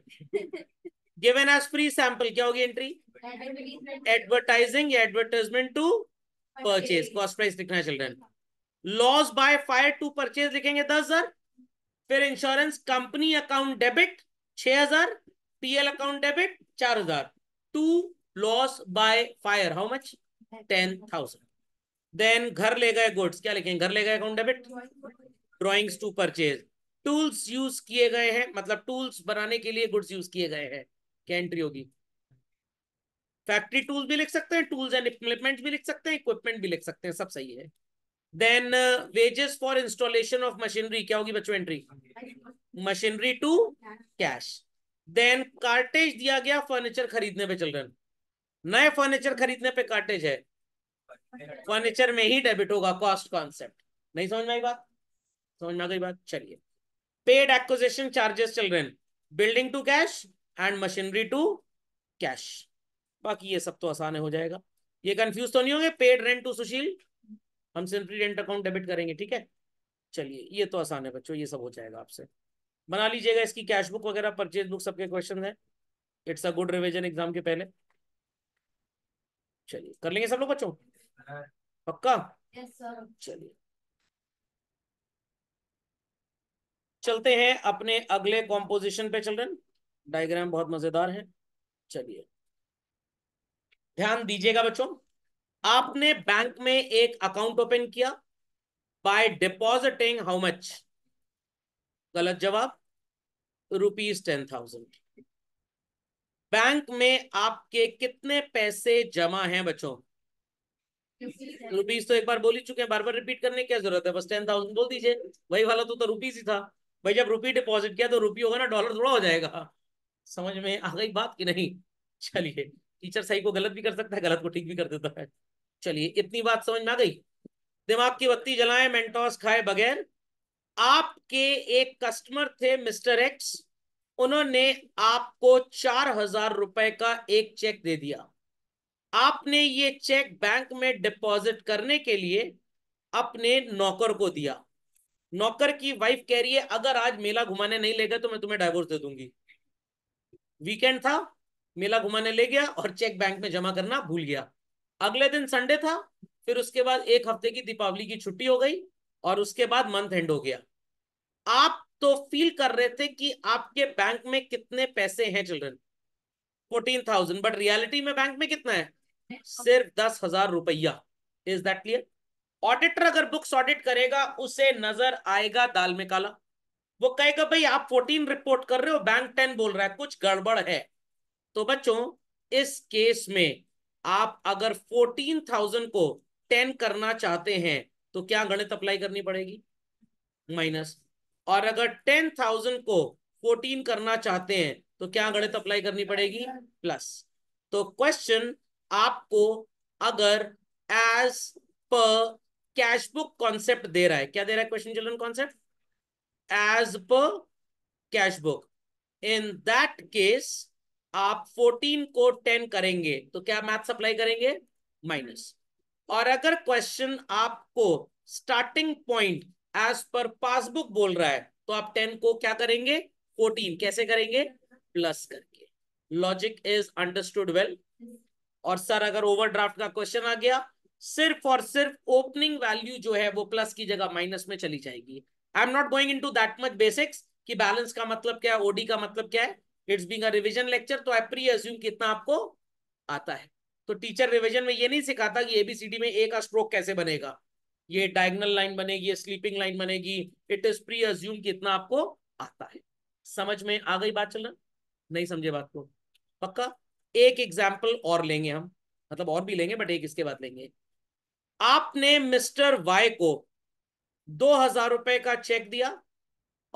गिवन एज फ्री सैंपल क्या होगी एंट्री एडवर्टाइजिंग या advertisement to purchase cost price लिखना है children loss by fire to purchase लिखेंगे दस हजार फिर इंश्योरेंस कंपनी अकाउंट डेबिट छह हजार पीएल अकाउंट डेबिट चार हजार to loss by fire how much ten thousand then घर ले गए गुड्स क्या लिखेंगे घर ले गए account debit drawings to purchase tools use किए गए हैं मतलब टूल्स बनाने के लिए गुड्स यूज किए गए हैं क्या एंट्री होगी फैक्ट्री टूल्स भी लिख सकते हैं टूल्स एंड इक्विपमेंट भी लिख सकते हैं इक्विपमेंट भी लिख सकते हैं सब सही है then wages for installation of machinery क्या होगी बच्चों entry machinery to cash then cartage दिया गया फर्नीचर खरीदने पे चिल्ड्रन नए फर्नीचर खरीदने पे कार्टेज है फर्नीचर में ही डेबिट होगा कॉस्ट कॉन्सेप्ट नहीं समझ में आई बात समझ में आ गई बात चलिए पेड एक्विजिशन चार्जेस चल रहे building to cash and machinery to cash बाकी ये सब तो आसान हो जाएगा ये कंफ्यूज तो नहीं होंगे पेड रेंट टू सुशील हम सिंपली रेंट अकाउंट डेबिट करेंगे ठीक है चलिए ये तो आसान है बच्चों ये सब हो जाएगा आपसे बना लीजिएगा इसकी कैश बुक वगैरह परचेज बुक सबके क्वेश्चन है it's a good revision exam के पहले चलिए कर लेंगे सब लोग बच्चों हाँ। पक्का yes, चलिए चलते हैं अपने अगले कॉम्पोजिशन पे चल रहे डायग्राम बहुत मजेदार है चलिए ध्यान दीजिएगा बच्चों आपने बैंक में एक अकाउंट ओपन किया बाय डिपॉजिटिंग हाउ मच गलत जवाब रुपीज टेन थाउजेंड बैंक में आपके कितने पैसे जमा हैं बच्चों रुपीज तो एक बार बोल ही चुके हैं बार बार रिपीट करने की क्या जरूरत है बस टेन थाउजेंड बोल दीजिए वही वाला तो, तो रुपीज ही था भाई जब रुपी डिपॉजिट किया तो रुपी होगा ना डॉलर थोड़ा हो जाएगा समझ में आ गई बात की नहीं चलिए टीचर सही को गलत भी कर सकता है गलत को ठीक भी कर देता है चलिए इतनी बात समझ में आ गई दिमाग की बत्ती जलाए मेंटोस खाए बगैर आपके एक कस्टमर थे मिस्टर एक्स उन्होंने आपको चार हजार रुपए का एक चेक दे दिया आपने ये चेक बैंक में डिपॉजिट करने के लिए अपने नौकर को दिया नौकर की वाइफ कह रही है अगर आज मेला घुमाने नहीं लेगा तो मैं तुम्हें डाइवोर्स दे दूंगी वीकेंड था मेला घुमाने ले गया और चेक बैंक में जमा करना भूल गया अगले दिन संडे था फिर उसके बाद एक हफ्ते की दीपावली की छुट्टी हो गई और उसके बाद मंथ एंड हो गया आप तो फील कर रहे थे कि आपके बैंक में कितने पैसे हैं children fourteen thousand but reality में बैंक में कितना है सिर्फ दस हजार रुपया इज दैट क्लियर ऑडिटर अगर बुक्स ऑडिट करेगा उसे नजर आएगा दाल में काला वो कहेगा भाई आप फोर्टीन रिपोर्ट कर रहे हो बैंक टेन बोल रहा है कुछ गड़बड़ है तो बच्चों इस केस में आप अगर फोर्टीन थाउजेंड को टेन करना चाहते हैं तो क्या गणित अप्लाई करनी पड़ेगी माइनस और अगर टेन थाउजेंड को फोर्टीन करना चाहते हैं तो क्या गणित अप्लाई करनी पड़ेगी प्लस तो क्वेश्चन आपको अगर as per cash book concept दे रहा है क्या दे रहा है question children concept as per cash book in that case आप 14 को 10 करेंगे तो क्या मैथ अप्लाई करेंगे माइनस और अगर क्वेश्चन आपको starting point as per passbook बोल रहा है तो आप 10 को क्या करेंगे 14 कैसे करेंगे प्लस करके लॉजिक इज अंडरस्टूड वेल और सर अगर ओवरड्राफ्ट का क्वेश्चन आ गया सिर्फ और सिर्फ ओपनिंग वैल्यू जो है वो प्लस की जगह माइनस में चली जाएगी I am not going into that much basics कि बैलेंस का मतलब क्या है ओडी का मतलब क्या है it's being a revision lecture तो आई प्री अस्यूम कितना आपको आता है तो टीचर रिवीजन में ये नहीं सिखाता कि एबीसीडी में ए का स्ट्रोक कैसे बनेगा ये डायगनल लाइन बनेगी ये स्लीपिंग लाइन बनेगी इट इज प्री अस्यूम कितना आपको आता है समझ में आ गई बात चलना नहीं समझे बात को पक्का एक एग्जाम्पल और लेंगे हम मतलब और भी लेंगे बट एक इसके बाद लेंगे आपने मिस्टर वाई को दो हजार रुपए का चेक दिया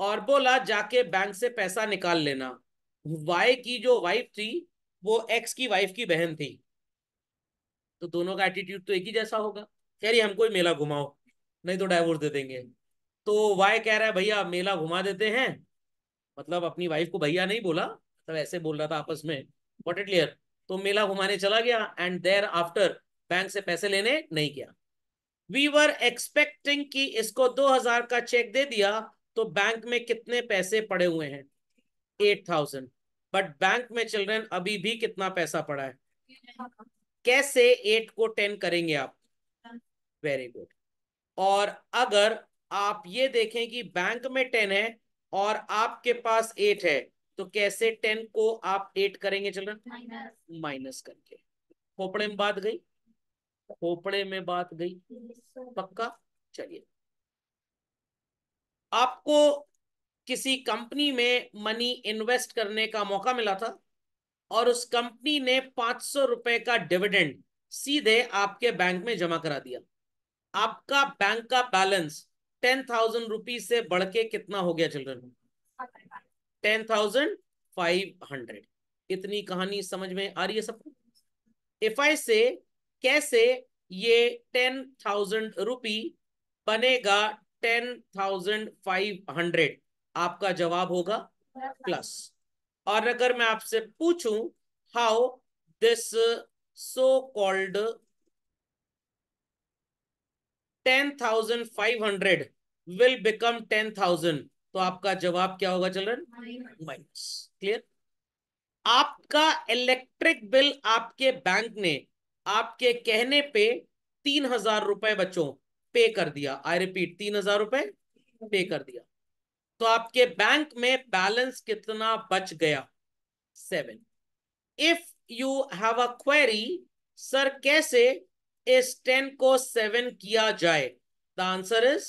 और बोला जाके बैंक से पैसा निकाल लेना वाई की जो वाइफ थी वो एक्स की वाइफ की बहन थी तो दोनों का एटीट्यूड तो एक ही जैसा होगा कह रही हमको ही मेला घुमाओ नहीं तो डाइवोर्स दे देंगे तो वाई कह रहा है भैया मेला घुमा देते हैं मतलब अपनी वाइफ को भैया नहीं बोला मतलब ऐसे बोल रहा था आपस में वॉट इट क्लियर तो मेला घुमाने चला गया एंड देर आफ्टर बैंक से पैसे लेने नहीं गया वी वर एक्सपेक्टिंग कि इसको 2000 का चेक दे दिया तो बैंक में कितने पैसे पड़े हुए हैं 8000 बट बैंक में चिल्ड्रन अभी भी कितना पैसा पड़ा है हाँ। कैसे एट को टेन करेंगे आप वेरी गुड और अगर आप ये देखें कि बैंक में टेन है और आपके पास एट है तो कैसे टेन को आप एट करेंगे चिल्ड्रेन माइनस करके खोपड़े में बात गई खोपड़े में बात गई पक्का चलिए आपको किसी कंपनी में मनी इन्वेस्ट करने का मौका मिला था और उस कंपनी ने पांच सौ रुपए का डिविडेंड सीधे आपके बैंक में जमा करा दिया आपका बैंक का बैलेंस टेन थाउजेंड रुपीज से बढ़ के कितना हो गया children ten thousand five hundred इतनी कहानी समझ में आ रही है सबको एफ आई से कैसे ये टेन थाउजेंड रुपी बनेगा टेन थाउजेंड फाइव हंड्रेड आपका जवाब होगा प्लस और अगर मैं आपसे पूछूं how this so called ten thousand five hundred will become ten thousand तो आपका जवाब क्या होगा चलन माइनस क्लियर आपका इलेक्ट्रिक बिल आपके बैंक ने आपके कहने पे तीन हजार रुपए बच्चों पे कर दिया आई रिपीट तीन हजार रुपए पे कर दिया तो आपके बैंक में बैलेंस कितना बच गया seven if you have a query sir कैसे इस टेन को सेवन किया जाए द आंसर इज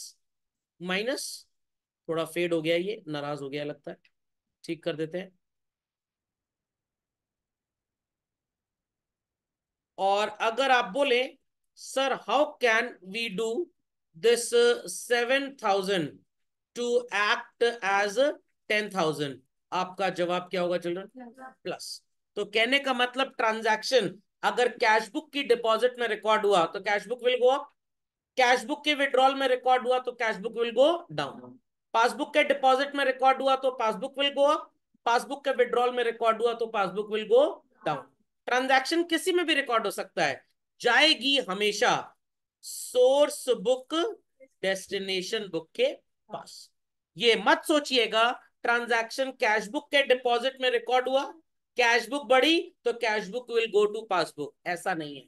माइनस थोड़ा फेड हो गया ये नाराज हो गया लगता है ठीक कर देते हैं और अगर आप बोले sir how can we do this seven thousand to act as ten thousand आपका जवाब क्या होगा चिल्ड्रन प्लस तो कहने का मतलब ट्रांजैक्शन अगर कैश बुक की डिपॉजिट में रिकॉर्ड हुआ तो cash book will go up cash book के विड्रॉल में रिकॉर्ड हुआ तो cash book will go down passbook के डिपॉजिट में रिकॉर्ड हुआ तो passbook will go up passbook के विड्रॉल में रिकॉर्ड हुआ तो passbook will go down transaction किसी में भी रिकॉर्ड हो सकता है जाएगी हमेशा सोर्स बुक डेस्टिनेशन बुक के पास ये मत सोचिएगा ट्रांजैक्शन कैश बुक के डिपॉजिट में रिकॉर्ड हुआ कैश बुक बढ़ी तो cash book will go to passbook ऐसा नहीं है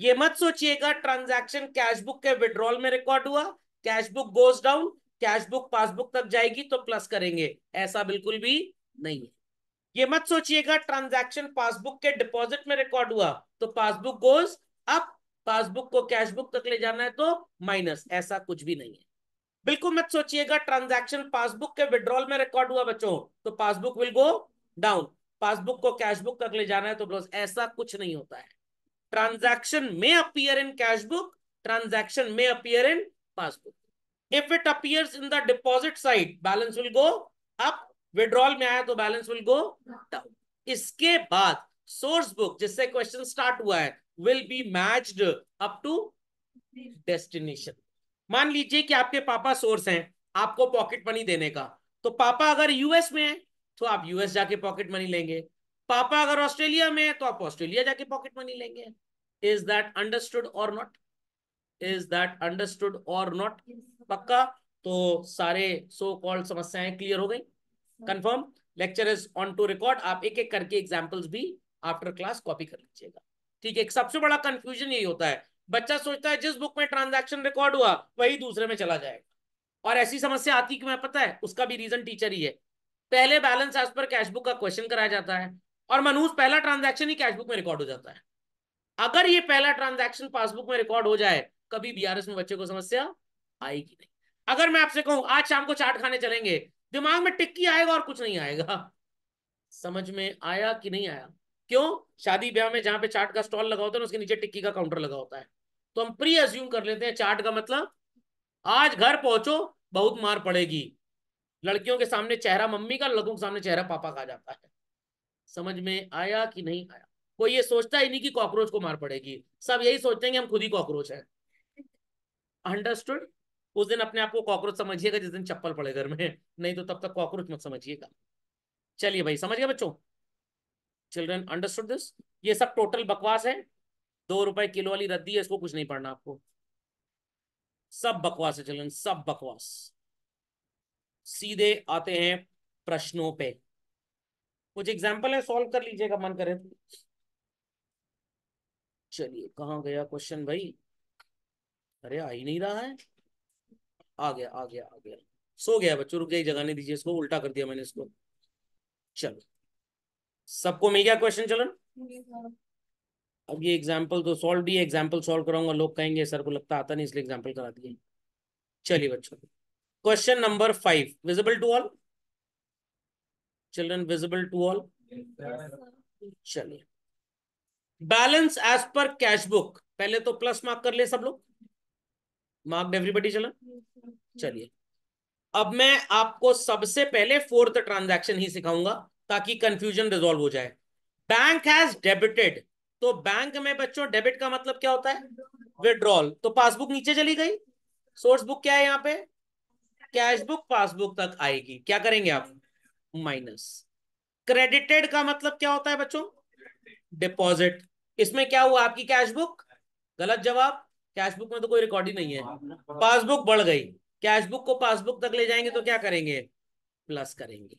ये मत सोचिएगा ट्रांजैक्शन कैश बुक के विड्रॉल में रिकॉर्ड हुआ cash book goes down cash book passbook तक जाएगी तो प्लस करेंगे ऐसा बिल्कुल भी नहीं है ये मत सोचिएगा ट्रांजैक्शन पासबुक के डिपॉजिट में रिकॉर्ड हुआ तो पासबुक गोज अब पासबुक को कैशबुक तक ले जाना है तो माइनस ऐसा कुछ भी नहीं है बिल्कुल मत सोचिएगा ट्रांजैक्शन पासबुक के विड्रॉल में रिकॉर्ड हुआ बच्चों तो passbook will go down passbook को कैशबुक तक ले जाना है तो ब्रोस ऐसा कुछ नहीं होता है ट्रांजैक्शन में अपियर इन कैशबुक ट्रांजैक्शन में appear in passbook if it appears in the deposit side balance will go up withdrawal में आया तो बैलेंस विल गो डाउन इसके बाद सोर्स बुक जिससे क्वेश्चन स्टार्ट हुआ है will be matched up to destination मान लीजिए कि आपके पापा सोर्स हैं आपको पॉकेट मनी देने का तो पापा अगर यूएस में है तो आप यूएस जाके पॉकेट मनी लेंगे पापा अगर ऑस्ट्रेलिया में है तो आप ऑस्ट्रेलिया जाके पॉकेट मनी लेंगे इज दैट अंडरस्टूड और नॉट इज दैट अंडरस्टूड और नॉट पक्का तो सारे सो कॉल्ड समस्याएं क्लियर हो गई confirm lecture is on to record आप एक एक करके एग्जाम्पल्स भी आफ्टर क्लास कॉपी कर लीजिएगा ठीक है सबसे बड़ा कंफ्यूजन यही होता है बच्चा सोचता है जिस बुक में ट्रांजैक्शन रिकॉर्ड हुआ वही दूसरे में चला जाएगा और ऐसी समस्या आती कि है पता है उसका भी रीजन टीचर ही है पहले बैलेंस एज पर कैशबुक का क्वेश्चन कराया जाता है और मनूज पहला ट्रांजेक्शन ही कैशबुक में रिकॉर्ड हो जाता है अगर ये पहला ट्रांजेक्शन पासबुक में रिकॉर्ड हो जाए कभी बी में बच्चे को समस्या आएगी नहीं अगर मैं आपसे कहूं आज शाम को चाट खाने चलेंगे दिमाग में टिक्की आएगा और कुछ नहीं आएगा समझ में आया कि नहीं आया क्यों शादी ब्याह में जहां पे चाट का स्टॉल लगा होता है उसके नीचे टिक्की का काउंटर लगा होता है तो हम प्री अज्यूम कर लेते हैं चार्ट का मतलब आज घर पहुंचो बहुत मार पड़ेगी लड़कियों के सामने चेहरा मम्मी का लड़कों के सामने चेहरा पापा का जाता है समझ में आया कि नहीं आया कोई ये सोचता ही नहीं कि कॉकरोच को मार पड़ेगी सब यही सोचते हैं कि हम खुद ही कॉकरोच हैं अंडरस्टूड उस दिन अपने आप को कॉकरोच समझिएगा जिस दिन चप्पल पड़े घर में नहीं तो तब तक कॉकरोच मत समझिएगा चलिए भाई समझ गए बच्चों चिल्ड्रन अंडरस्टूड दिस ये सब टोटल बकवास है दो रुपए किलो वाली रद्दी है इसको कुछ नहीं पढ़ना आपको सब बकवास है चलन सब बकवास सीधे आते हैं प्रश्नों पे कुछ एग्जाम्पल है सॉल्व कर लीजिएगा मन करे तो चलिए कहा गया क्वेश्चन भाई अरे आ ही नहीं रहा है आ गया आ गया आ गया सो गया बच्चों रुक जाइए जगाने दीजिए इसको उल्टा कर दिया मैंने इसको चलो सबको मिल गया क्वेश्चन चलन अब ये एग्जाम्पल तो सॉल्व है एग्जाम्पल सॉल्व कराऊंगा लोग कहेंगे सर को लगता आता नहीं इसलिए एग्जाम्पल करा दिए चलिए बच्चों question number five visible to all children visible to all चलिए balance as per cash book पहले तो प्लस मार्क कर ले सब लोग मार्क एवरीबडी चलन चलिए अब मैं आपको सबसे पहले फोर्थ ट्रांजैक्शन ही सिखाऊंगा ताकि कंफ्यूजन रिजोल्व हो जाए बैंक हैज डेबिटेड तो बैंक में बच्चों डेबिट का मतलब क्या होता है विड्रॉल तो पासबुक नीचे चली गई सोर्स बुक क्या है यहाँ पे कैश बुक पासबुक तक आएगी क्या करेंगे आप माइनस क्रेडिटेड का मतलब क्या होता है बच्चों डिपॉजिट इसमें क्या हुआ आपकी कैश बुक गलत जवाब कैश बुक में तो कोई रिकॉर्ड ही नहीं है पासबुक बढ़ गई कैश बुक को पासबुक तक ले जाएंगे तो क्या करेंगे प्लस करेंगे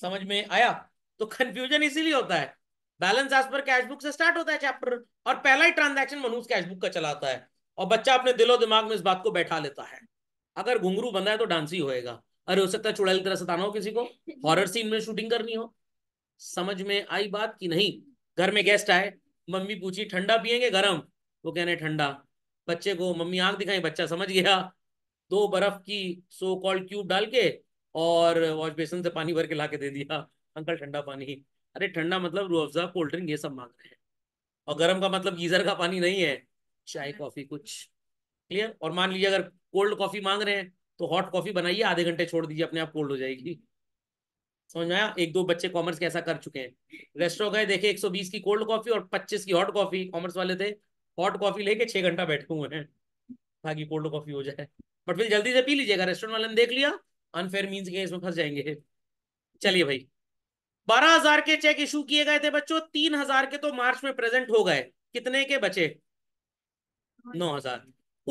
समझ में आया तो कंफ्यूजन इसीलिए होता है balance as per cash book से स्टार्ट होता है चैप्टर और पहला ही ट्रांजेक्शन मनूज कैश बुक का चलाता है और बच्चा अपने दिलो दिमाग में इस बात को बैठा लेता है अगर घुंगरू बना है तो डांस ही होएगा अरे हो सकता है चुड़ैल तरह सताना हो किसी को हॉरर सीन में शूटिंग करनी हो समझ में आई बात कि नहीं घर में गेस्ट आए मम्मी पूछी ठंडा पियेंगे गर्म वो कहने ठंडा बच्चे को मम्मी आंख दिखाई बच्चा समझ गया दो बर्फ की सो कॉल्ड क्यूब डाल के और वॉश बेसन से पानी भर के ला के दे दिया अंकल ठंडा पानी अरे ठंडा मतलब रू अफजा कोल्ड ड्रिंक ये सब मांग रहे हैं और गर्म का मतलब गीजर का पानी नहीं है चाय कॉफी कुछ क्लियर और मान लीजिए अगर कोल्ड कॉफी मांग रहे हैं तो हॉट कॉफी बनाइए आधे घंटे छोड़ दीजिए अपने आप कोल्ड हो जाएगी समझ आया एक दो बच्चे कॉमर्स के ऐसा कर चुके हैं रेस्टोरेंट गए देखे 120 की कोल्ड कॉफी और 25 की हॉट कॉफी कॉमर्स वाले थे हॉट कॉफी लेके छह घंटा बैठे हुए हैं ताकि कोल्ड कॉफी हो जाए बट फिर जल्दी से पी लीजिएगा रेस्टोरेंट वाले ने देख लिया अनफेयर मीन्स के इसमें फंस जाएंगे चलिए भाई बारह हजार के चेक इशू किए गए थे बच्चों तीन हजार के तो मार्च में प्रेजेंट हो गए कितने के बचे नौ हजार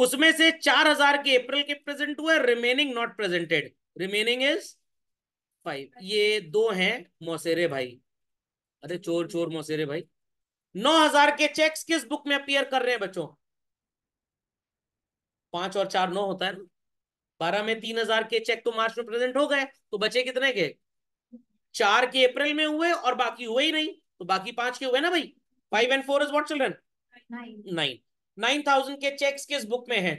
उसमें से चार हजार के अप्रैल के प्रेजेंट हुए remaining not presented remaining is five ये दो हैं मोसेरे भाई अरे चोर चोर मोसेरे भाई नौ हजार के चेक्स किस बुक में अपियर कर रहे हैं बच्चों पांच और चार नौ होता है ना बारह में तीन हजार के चेक तो मार्च में प्रेजेंट हो गए तो बचे कितने के चार के अप्रैल में हुए और बाकी हुए ही नहीं तो बाकी पांच के हुए ना भाई five and four is what children nine nine thousand के चेक्स किस बुक में है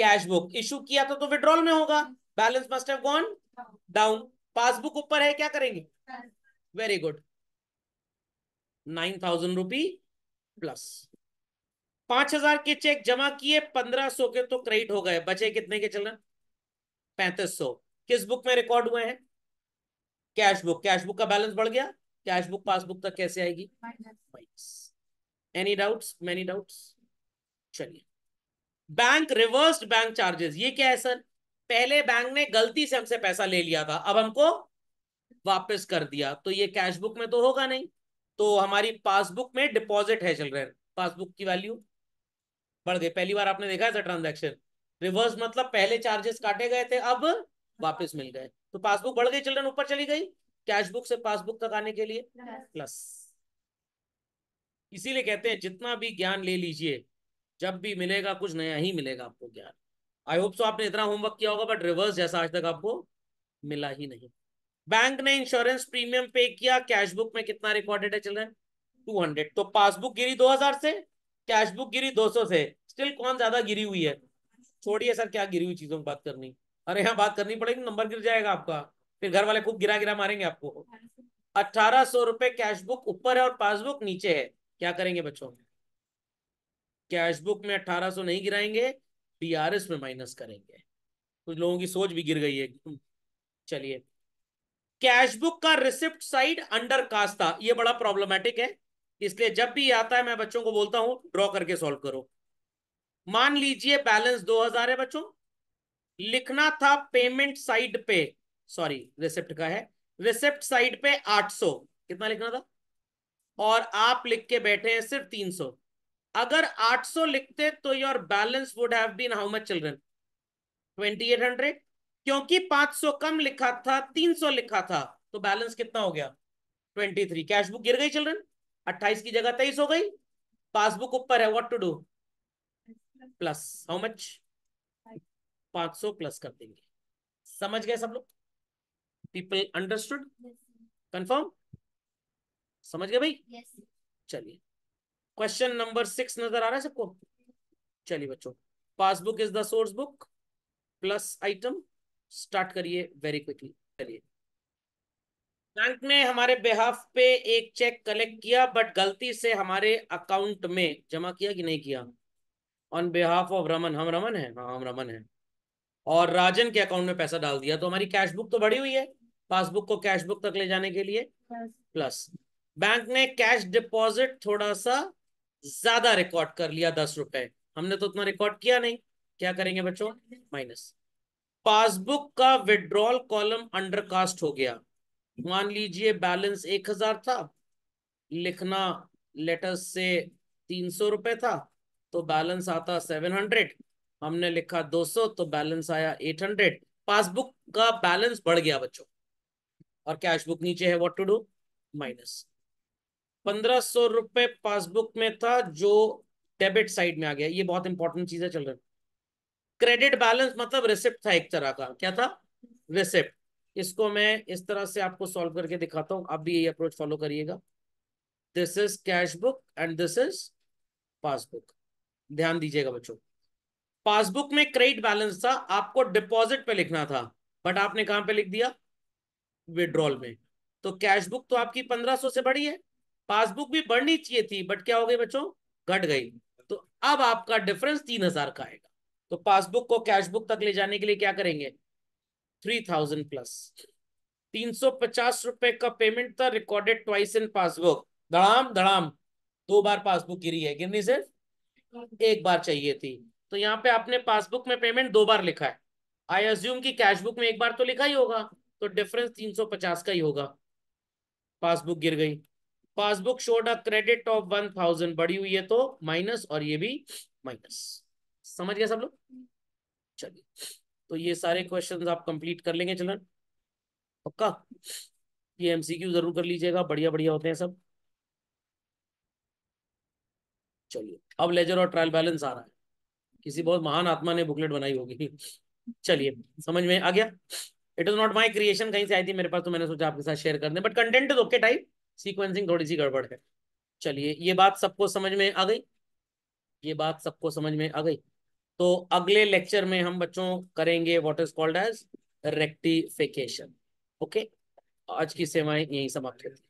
कैश बुक इशू किया था तो विड्रॉल में होगा balance must have gone down passbook ऊपर है क्या करेंगे very good nine thousand rupee plus पांच हजार के चेक जमा किए पंद्रह सौ के तो क्रेडिट हो गए बचे कितने के रहे पैंतीस सौ किस बुक में रिकॉर्ड हुए हैं कैश बुक कैश बुक का बैलेंस बढ़ गया कैश बुक पासबुक तक कैसे आएगी एनी डाउट्स मेनी डाउट्स चलिए बैंक रिवर्स बैंक चार्जेस ये क्या है सर पहले बैंक ने गलती से हमसे पैसा ले लिया था अब हमको वापस कर दिया तो ये कैश बुक में तो होगा नहीं तो हमारी पासबुक में डिपॉजिट है चल रहे पासबुक की वैल्यू बढ़ गई पहली बार आपने देखा है सर ट्रांजेक्शन रिवर्स मतलब पहले चार्जेस काटे गए थे अब वापस मिल गए तो पासबुक बढ़ गई चिल्ड्रन ऊपर चली गई कैश बुक से पासबुक तक आने के लिए प्लस इसीलिए कहते हैं जितना भी ज्ञान ले लीजिए जब भी मिलेगा कुछ नया ही मिलेगा आपको ज्ञान आई होप सो आपने इतना होमवर्क किया होगा बट रिवर्स जैसा आज तक आपको मिला ही नहीं बैंक ने इंश्योरेंस प्रीमियम पे किया कैश बुक में कितना रिकॉर्डेड है चिल्ड्रन हंड्रेड तो पासबुक गिरी हजार से कैश बुक गिरी सौ से स्टिल कौन ज्यादा गिरी हुई है छोड़िए सर क्या गिरी हुई चीजों की बात करनी अरे यहाँ बात करनी पड़ेगी नंबर गिर जाएगा आपका फिर घर वाले खूब गिरा गिरा मारेंगे आपको अठारह सौ रुपए कैश बुक ऊपर है और पासबुक नीचे है क्या करेंगे बच्चों कैश बुक में अठारह सौ नहीं गिराएंगे बीआरएस में माइनस करेंगे कुछ लोगों की सोच भी गिर गई है चलिए कैश बुक का रिसिप्ट साइड अंडर कास्ट था ये बड़ा प्रॉब्लमेटिक है इसलिए जब भी आता है मैं बच्चों को बोलता हूं ड्रॉ करके सॉल्व करो मान लीजिए बैलेंस हजार है बच्चों लिखना था पेमेंट साइड पे सॉरी रिसिप्ट का है रिसिप्ट साइड पे 800 कितना लिखना था और आप लिख के बैठे हैं सिर्फ 300 अगर 800 लिखते तो your balance would have been how much children 2800 क्योंकि 500 कम लिखा था 300 लिखा था तो बैलेंस कितना हो गया 23 कैश बुक गिर गई चिल्ड्रन 28 की जगह 23 हो गई पासबुक ऊपर है what to do plus how much पांच सौ प्लस कर देंगे समझ गए सब लोग पीपल अंडरस्टूड कंफर्म समझ गए भाई yes. चलिए क्वेश्चन नंबर सिक्स नजर आ रहा है सबको चलिए बच्चों passbook is the source book plus item start करिए वेरी क्विकली चलिए बैंक ने हमारे बेहाफ पे एक चेक कलेक्ट किया बट गलती से हमारे अकाउंट में जमा किया कि नहीं किया ऑन बेहाफ ऑफ रमन हम रमन है हाँ हम रमन है और राजन के अकाउंट में पैसा डाल दिया तो हमारी कैश बुक तो बढ़ी हुई है पासबुक को कैश बुक तक ले जाने के लिए प्लस बैंक ने कैश डिपॉजिट थोड़ा सा ज्यादा रिकॉर्ड कर लिया दस रुपए हमने तो उतना रिकॉर्ड किया नहीं क्या करेंगे बच्चों माइनस पासबुक का विड्रॉल कॉलम अंडरकास्ट हो गया मान लीजिए बैलेंस एक हजार था लिखना लेटर से तीन सौ रुपए था तो बैलेंस आता सेवन हंड्रेड हमने लिखा 200 तो बैलेंस आया 800 पासबुक का बैलेंस बढ़ गया बच्चों और कैश बुक नीचे है व्हाट टू डू माइनस पंद्रह सौ रुपए पासबुक में था जो डेबिट साइड में आ गया ये बहुत इंपॉर्टेंट चीज है चल रही क्रेडिट बैलेंस मतलब रिसिप्ट था एक तरह का क्या था रिसिप्ट इसको मैं इस तरह से आपको सॉल्व करके दिखाता हूँ आप भी यही अप्रोच फॉलो करिएगा this is cash book and this is passbook ध्यान दीजिएगा बच्चों पासबुक में क्रेडिट बैलेंस था आपको डिपॉजिट पे लिखना था बट आपने कहां पे लिख दिया विड्रॉल में तो कैश बुक तो आपकी पंद्रह सौ से बढ़ी है पासबुक भी बढ़नी चाहिए थी बट क्या हो गई बच्चों घट गई तो अब आपका डिफरेंस तीन हजार का आएगा तो पासबुक को कैश बुक तक ले जाने के लिए क्या करेंगे थ्री थाउजेंड प्लस तीन सौ पचास रुपए का पेमेंट था रिकॉर्डेड ट्वाइस इन पासबुक धड़ाम धड़ाम दो बार पासबुक गिरी है गिरनी सिर्फ एक बार चाहिए थी तो यहाँ पे आपने पासबुक में पेमेंट दो बार लिखा है आई एज्यूम की कैशबुक में एक बार तो लिखा ही होगा तो डिफरेंस 350 का ही होगा पासबुक गिर गई passbook showed a credit of one thousand बढ़ी हुई है तो माइनस और ये भी माइनस समझ गया सब लोग चलिए तो ये सारे क्वेश्चंस आप कंप्लीट कर लेंगे चलन पक्का ये एमसीक्यू जरूर कर लीजिएगा बढ़िया बढ़िया होते हैं सब चलिए अब लेजर और ट्रायल बैलेंस आ रहा है किसी बहुत महान आत्मा ने बुकलेट बनाई होगी चलिए समझ में आ गया it is not my creation कहीं से आई थी मेरे पास तो मैंने सोचा आपके साथ शेयर कर दें but content is okay type sequencing थोड़ी सी गड़बड़ है चलिए ये बात सबको समझ में आ गई ये बात सबको समझ में आ गई तो अगले लेक्चर में हम बच्चों करेंगे what is called as rectification okay आज की सेवाएं यही समाप्त करती